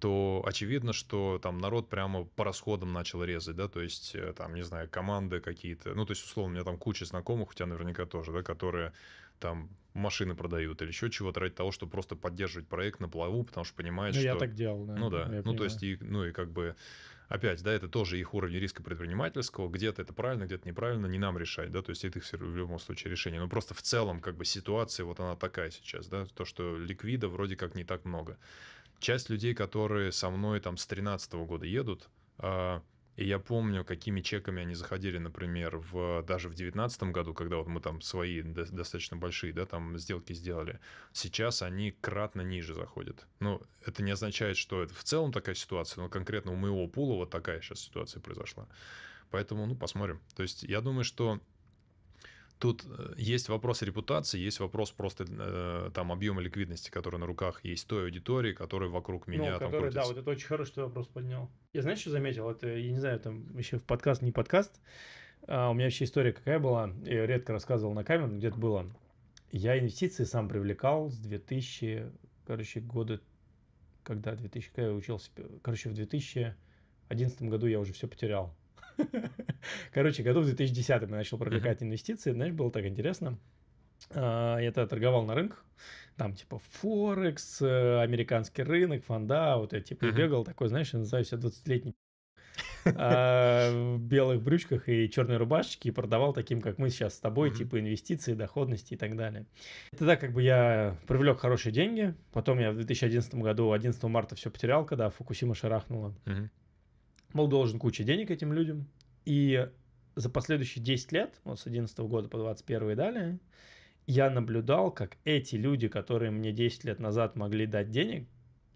то очевидно, что там народ прямо по расходам начал резать, да, то есть там, не знаю, команды какие-то, ну, то есть, условно, у меня там куча знакомых, у тебя наверняка тоже, да, которые там машины продают или еще чего-то ради того, чтобы просто поддерживать проект на плаву, потому что понимаешь, ну, что... я так делал, да. Ну да, я ну понимаю. то есть, и, ну и как бы, опять, да, это тоже их уровень риска предпринимательского, где-то это правильно, где-то неправильно, не нам решать, да, то есть это их в любом случае решение, но ну, просто в целом как бы ситуация вот она такая сейчас, да, то, что ликвида вроде как не так много. Часть людей, которые со мной там с 13 года едут, а, и я помню, какими чеками они заходили, например, в, даже в 2019 году, когда вот мы там свои достаточно большие да, там сделки сделали. Сейчас они кратно ниже заходят. Ну, это не означает, что это в целом такая ситуация, но конкретно у моего пула вот такая сейчас ситуация произошла. Поэтому, ну, посмотрим. То есть, я думаю, что Тут э, есть вопрос репутации, есть вопрос просто э, там объема ликвидности, который на руках есть той аудитории, которая вокруг ну, меня ну, там крутится. Да, вот это очень хороший вопрос поднял. Я знаешь, что заметил? Это, я не знаю, там еще в подкаст, не подкаст. А, у меня вообще история какая была, я редко рассказывал на камеру, где-то было. Я инвестиции сам привлекал с 2000, короче, года, когда 2000, когда я учился, короче, в 2011 году я уже все потерял. Короче, году в 2010 я начал привлекать инвестиции, знаешь, было так интересно. А, я тогда торговал на рынках, там типа Форекс, э, американский рынок, фонда, вот я типа бегал такой, знаешь, я называю себя 20-летний а, в белых брючках и черной рубашечке и продавал таким, как мы сейчас с тобой, типа инвестиции, доходности и так далее. Это Тогда как бы я привлек хорошие деньги, потом я в 2011 году, 11 марта все потерял, когда Фукусима шарахнула был должен куча денег этим людям. И за последующие 10 лет, вот с 11 года по 21 и далее, я наблюдал, как эти люди, которые мне 10 лет назад могли дать денег,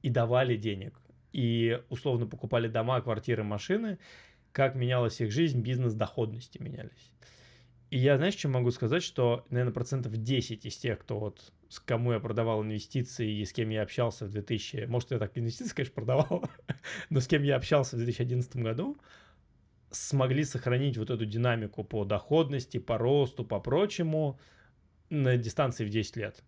и давали денег, и условно покупали дома, квартиры, машины, как менялась их жизнь, бизнес, доходности менялись. И я, знаешь, чем могу сказать, что, наверное, процентов 10 из тех, кто вот с кому я продавал инвестиции и с кем я общался в 2000... Может, я так инвестиции, конечно, продавал, [LAUGHS] но с кем я общался в 2011 году, смогли сохранить вот эту динамику по доходности, по росту, по прочему на дистанции в 10 лет.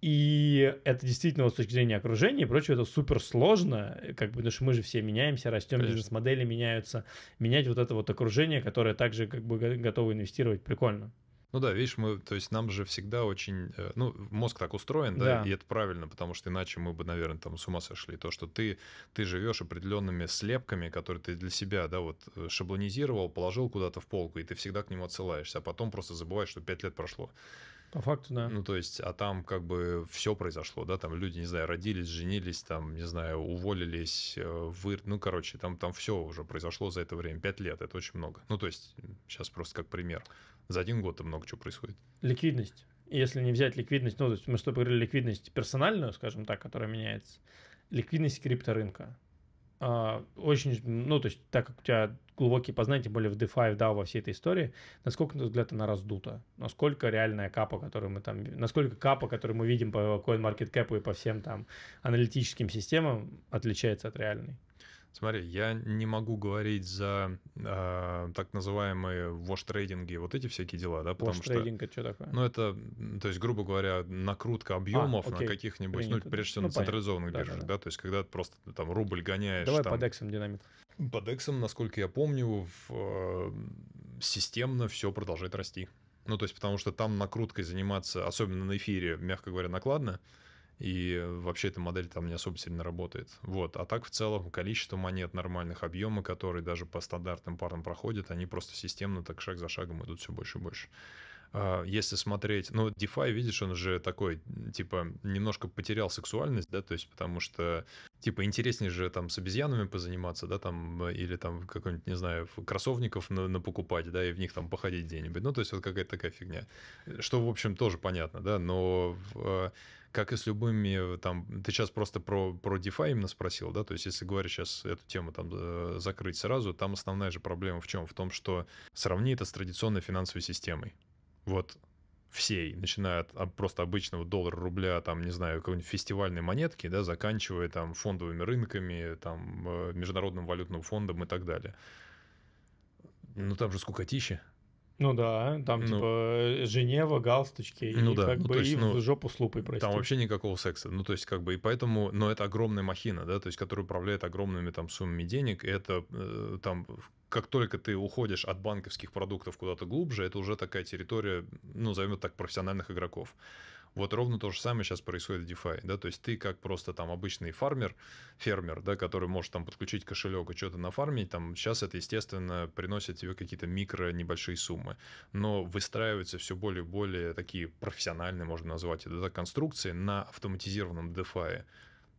И это действительно вот с точки зрения окружения и прочего, это супер сложно, как бы, потому что мы же все меняемся, растем, бизнес-модели меняются. Менять вот это вот окружение, которое также как бы готово инвестировать, прикольно. Ну да, видишь, мы, то есть нам же всегда очень, э, ну, мозг так устроен, да, да, и это правильно, потому что иначе мы бы, наверное, там с ума сошли. То, что ты, ты живешь определенными слепками, которые ты для себя, да, вот э, шаблонизировал, положил куда-то в полку, и ты всегда к нему отсылаешься, а потом просто забываешь, что пять лет прошло. По факту, да. Ну, то есть, а там как бы все произошло, да, там люди, не знаю, родились, женились, там, не знаю, уволились, э, вы... ну, короче, там, там все уже произошло за это время, пять лет, это очень много. Ну, то есть, сейчас просто как пример. За один год там много чего происходит. Ликвидность. Если не взять ликвидность, ну, то есть мы что говорили, ликвидность персональную, скажем так, которая меняется, ликвидность крипторынка. А, очень, ну, то есть так как у тебя глубокие познания более в DeFi, в DAO, во всей этой истории, насколько, на взгляд, она раздута? Насколько реальная капа, которую мы там, насколько капа, которую мы видим по CoinMarketCap и по всем там аналитическим системам, отличается от реальной? Смотри, я не могу говорить за э, так называемые вош-трейдинги, вот эти всякие дела, да, потому что... трейдинг это что такое? Ну, это, то есть, грубо говоря, накрутка объемов а, на каких-нибудь, ну, ну, прежде всего, ну, на централизованных да, биржах, да, да. да, то есть, когда просто там рубль гоняешь... Давай там... под Эксом динамит. Под Эксом, насколько я помню, в, э, системно все продолжает расти. Ну, то есть, потому что там накруткой заниматься, особенно на эфире, мягко говоря, накладно, и э, вообще эта модель там не особо сильно работает. Вот, а так в целом количество монет нормальных, объемы, которые даже по стандартным парам проходят, они просто системно так шаг за шагом идут все больше и больше. А, если смотреть, ну, DeFi, видишь, он же такой, типа, немножко потерял сексуальность, да, то есть потому что, типа, интереснее же там с обезьянами позаниматься, да, там, э, или там какой-нибудь, не знаю, кроссовников на, на покупать, да, и в них там походить где-нибудь. Ну, то есть вот какая-то такая фигня. Э, что, в общем, тоже понятно, да, но как и с любыми, там, ты сейчас просто про, про DeFi именно спросил, да, то есть если говорить сейчас эту тему там э, закрыть сразу, там основная же проблема в чем? В том, что сравни это с традиционной финансовой системой. Вот всей, начиная от а, просто обычного доллара, рубля, там, не знаю, какой-нибудь фестивальной монетки, да, заканчивая там фондовыми рынками, там, э, международным валютным фондом и так далее. Ну, там же скукотища. Ну да, там ну, типа Женева, галстучки, ну, и да. как ну, бы есть, и ну, в жопу с лупой, простите. Там вообще никакого секса. Ну то есть как бы и поэтому, но это огромная махина, да, то есть которая управляет огромными там суммами денег, и это э, там как только ты уходишь от банковских продуктов куда-то глубже, это уже такая территория, ну, зовем так, профессиональных игроков. Вот ровно то же самое сейчас происходит в DeFi, да, то есть ты как просто там обычный фармер, фермер, да, который может там подключить кошелек и что-то нафармить, там сейчас это, естественно, приносит тебе какие-то микро небольшие суммы, но выстраиваются все более и более такие профессиональные, можно назвать это, да, конструкции на автоматизированном DeFi,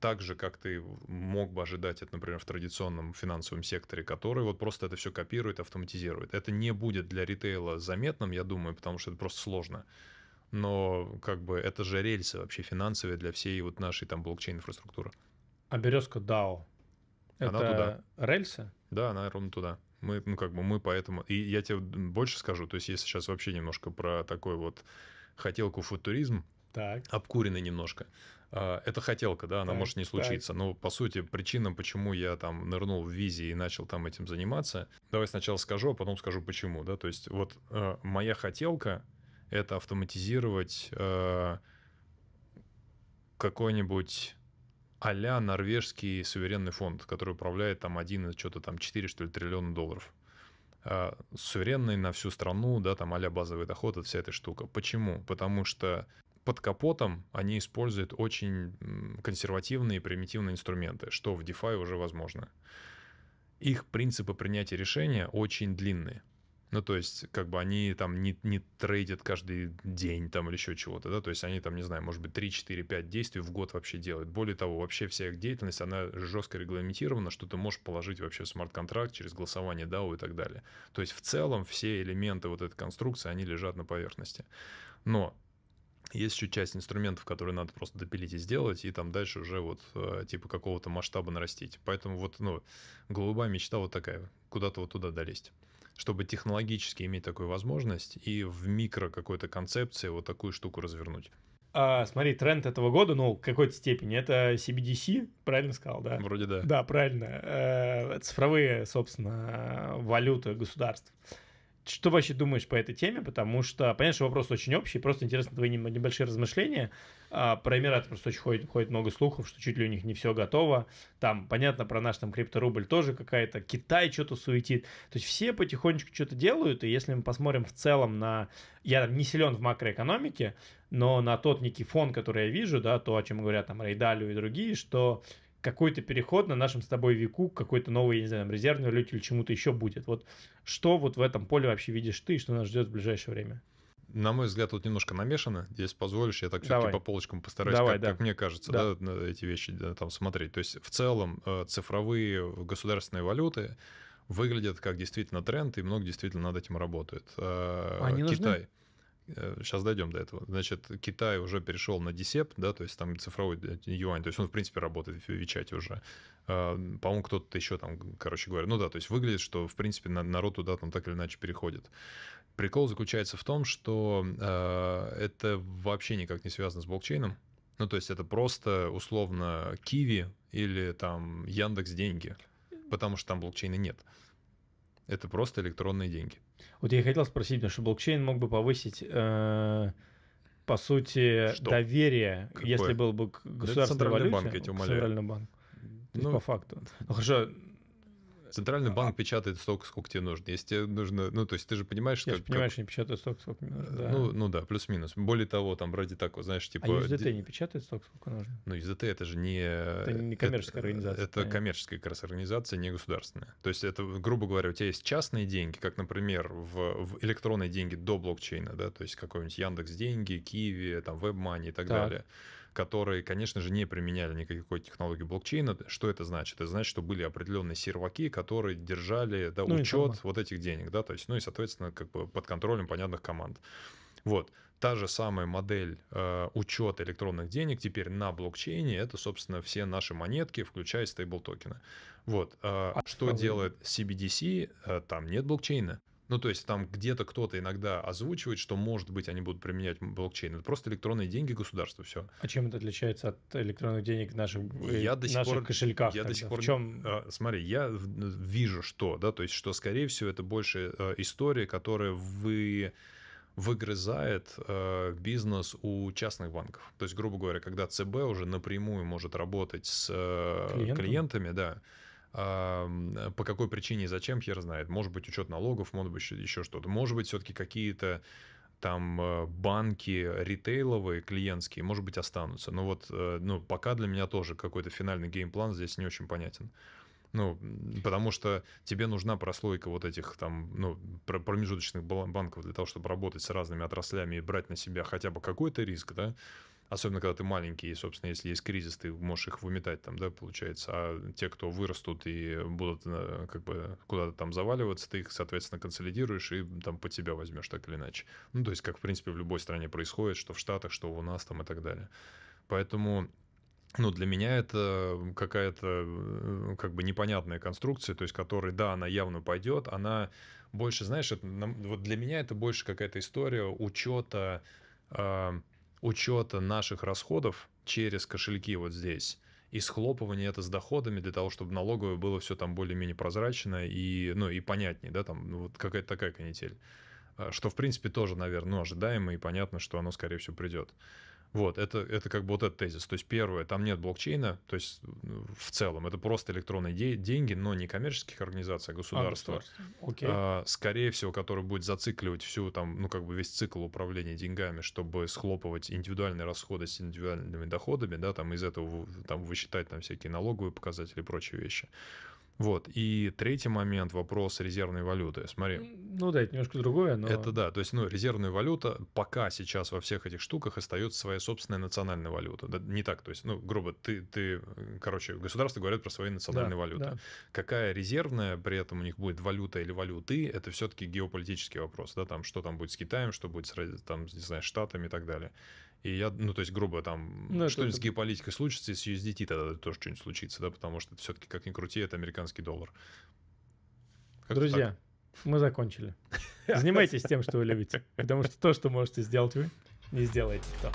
так же, как ты мог бы ожидать это, например, в традиционном финансовом секторе, который вот просто это все копирует, автоматизирует. Это не будет для ритейла заметным, я думаю, потому что это просто сложно но как бы это же рельсы вообще финансовые для всей вот нашей там блокчейн-инфраструктуры. А березка DAO? Она туда. рельсы? Да, она ровно туда. Мы, ну, как бы мы поэтому... И я тебе больше скажу, то есть если сейчас вообще немножко про такой вот хотелку футуризм, так. обкуренный немножко. А, это хотелка, да, она так, может не случиться. Так. Но по сути, причина, почему я там нырнул в визе и начал там этим заниматься, давай сначала скажу, а потом скажу почему, да. То есть вот э, моя хотелка это автоматизировать э, какой-нибудь а-ля норвежский суверенный фонд, который управляет там один, что-то там 4, что ли, триллиона долларов. Э, суверенный на всю страну, да, там а базовый доход, от вся эта штука. Почему? Потому что под капотом они используют очень консервативные и примитивные инструменты, что в DeFi уже возможно. Их принципы принятия решения очень длинные. Ну, то есть, как бы они там не, не трейдят каждый день там или еще чего-то, да, то есть они там, не знаю, может быть, 3, 4, 5 действий в год вообще делают. Более того, вообще вся их деятельность, она жестко регламентирована, что ты можешь положить вообще в смарт-контракт через голосование DAO и так далее. То есть, в целом, все элементы вот этой конструкции, они лежат на поверхности. Но есть еще часть инструментов, которые надо просто допилить и сделать, и там дальше уже вот э, типа какого-то масштаба нарастить. Поэтому вот, ну, голубая мечта вот такая, куда-то вот туда долезть чтобы технологически иметь такую возможность и в микро какой-то концепции вот такую штуку развернуть. А, смотри, тренд этого года, ну, в какой-то степени, это CBDC, правильно сказал, да? Вроде да. Да, правильно. Э, цифровые, собственно, валюты государств. Э, что вообще думаешь по этой теме, потому что, понятно, что вопрос очень общий, просто интересно твои небольшие размышления. А, про Эмираты просто очень ходит, ходит много слухов, что чуть ли у них не все готово. Там, понятно, про наш там крипторубль тоже какая-то, Китай что-то суетит. То есть все потихонечку что-то делают, и если мы посмотрим в целом на... Я там не силен в макроэкономике, но на тот некий фон, который я вижу, да, то, о чем говорят там Рейдалю и другие, что какой-то переход на нашем с тобой веку, какой-то новый, я не знаю, резервной валюте или чему-то еще будет. Вот что вот в этом поле вообще видишь ты и что нас ждет в ближайшее время? на мой взгляд, тут немножко намешано. Если позволишь, я так все-таки по полочкам постараюсь, Давай, как, да. как мне кажется, да. Да, эти вещи да, там смотреть. То есть, в целом, э, цифровые государственные валюты выглядят как действительно тренд, и много действительно над этим работают. Э, Они Китай. Нужны? сейчас э, дойдем до этого. Значит, Китай уже перешел на DCEP, да, то есть там цифровой э, юань, то есть он, в принципе, работает в Вичате уже. А, по-моему, кто-то еще там, короче говоря, ну да, то есть выглядит, что, в принципе, народ туда там так или иначе переходит. Прикол заключается в том, что э, это вообще никак не связано с блокчейном, ну, то есть это просто, условно, Киви или там Яндекс деньги, потому что там блокчейна нет это просто электронные деньги. Вот я хотел спросить, потому что блокчейн мог бы повысить, э, по сути, что? доверие, Какое? если был бы государственный валюте, банк, я тебя умоляю. Центральный банк. ну, по факту. Ну хорошо, Центральный банк печатает столько, сколько тебе нужно. Если тебе нужно, ну, то есть ты же понимаешь, что... Я же понимаю, как... не печатают столько, сколько мне нужно, э, да. Ну, ну да, плюс-минус. Более того, там ради такого, знаешь, типа... А USDT не печатает столько, сколько нужно? Ну, USDT это же не... Это не коммерческая это, организация. Это понятно. коммерческая как раз организация, не государственная. То есть это, грубо говоря, у тебя есть частные деньги, как, например, в, в электронные деньги до блокчейна, да, то есть какой-нибудь Яндекс деньги, Киви, там, WebMoney и так, так. далее которые, конечно же, не применяли никакой технологии блокчейна. Что это значит? Это значит, что были определенные серваки, которые держали да, ну, учет вот этих денег, да, то есть, ну и, соответственно, как бы под контролем понятных команд. Вот. Та же самая модель э, учета электронных денег теперь на блокчейне. Это, собственно, все наши монетки, включая стейбл токены. Вот. Э, а что делает CBDC? Э, там нет блокчейна. Ну, то есть там где-то кто-то иногда озвучивает, что, может быть, они будут применять блокчейн. Это просто электронные деньги государства, все. А чем это отличается от электронных денег наших, я до сих наших пор, кошельках? Я тогда? до сих пор... В чем... А, смотри, я вижу, что, да, то есть, что, скорее всего, это больше э, история, которая вы выгрызает э, бизнес у частных банков. То есть, грубо говоря, когда ЦБ уже напрямую может работать с э, клиентами, да, Э, по какой причине и зачем, хер знает. Может быть, учет налогов, может быть, еще что-то. Может быть, все-таки какие-то там э, банки ритейловые, клиентские, может быть, останутся. Но вот э, ну, пока для меня тоже какой-то финальный геймплан здесь не очень понятен. Ну, потому что тебе нужна прослойка вот этих там, ну, промежуточных банков для того, чтобы работать с разными отраслями и брать на себя хотя бы какой-то риск, да, Особенно, когда ты маленький, и, собственно, если есть кризис, ты можешь их выметать там, да, получается. А те, кто вырастут и будут э, как бы куда-то там заваливаться, ты их, соответственно, консолидируешь и там под себя возьмешь так или иначе. Ну, то есть, как, в принципе, в любой стране происходит, что в Штатах, что у нас там и так далее. Поэтому ну, для меня это какая-то э, как бы непонятная конструкция, то есть которой, да, она явно пойдет, она больше, знаешь, это, вот для меня это больше какая-то история учета э, учета наших расходов через кошельки вот здесь и схлопывание это с доходами для того, чтобы налоговое было все там более-менее прозрачно и, ну, и понятнее, да, там ну, вот какая-то такая канитель. А, что, в принципе, тоже, наверное, ну, ожидаемо и понятно, что оно, скорее всего, придет. Вот, это, это как бы вот этот тезис. То есть, первое, там нет блокчейна, то есть, ну, в целом, это просто электронные де- деньги, но не коммерческих организаций, а, а государства. А, okay. а, скорее всего, который будет зацикливать всю там, ну, как бы весь цикл управления деньгами, чтобы схлопывать индивидуальные расходы с индивидуальными доходами, да, там из этого там высчитать там всякие налоговые показатели и прочие вещи. Вот. И третий момент, вопрос резервной валюты. Смотри. Ну да, это немножко другое, но... Это да, то есть, ну, резервная валюта пока сейчас во всех этих штуках остается своя собственная национальная валюта. Да, не так, то есть, ну, грубо, ты, ты э, короче, государства говорят про свои национальные да, валюты. Да. Какая резервная, при этом у них будет валюта или валюты, это все-таки геополитический вопрос, да, там, что там будет с Китаем, что будет с, там, не знаю, Штатами и так далее. И я, ну, то есть, грубо там, ну, что-нибудь это... с геополитикой случится, и с USDT тогда тоже что-нибудь случится, да, потому что это все-таки, как ни крути, это американский доллар. как Друзья, так. мы закончили. [LAUGHS] Занимайтесь тем, что вы любите, потому что то, что можете сделать вы, не сделаете кто.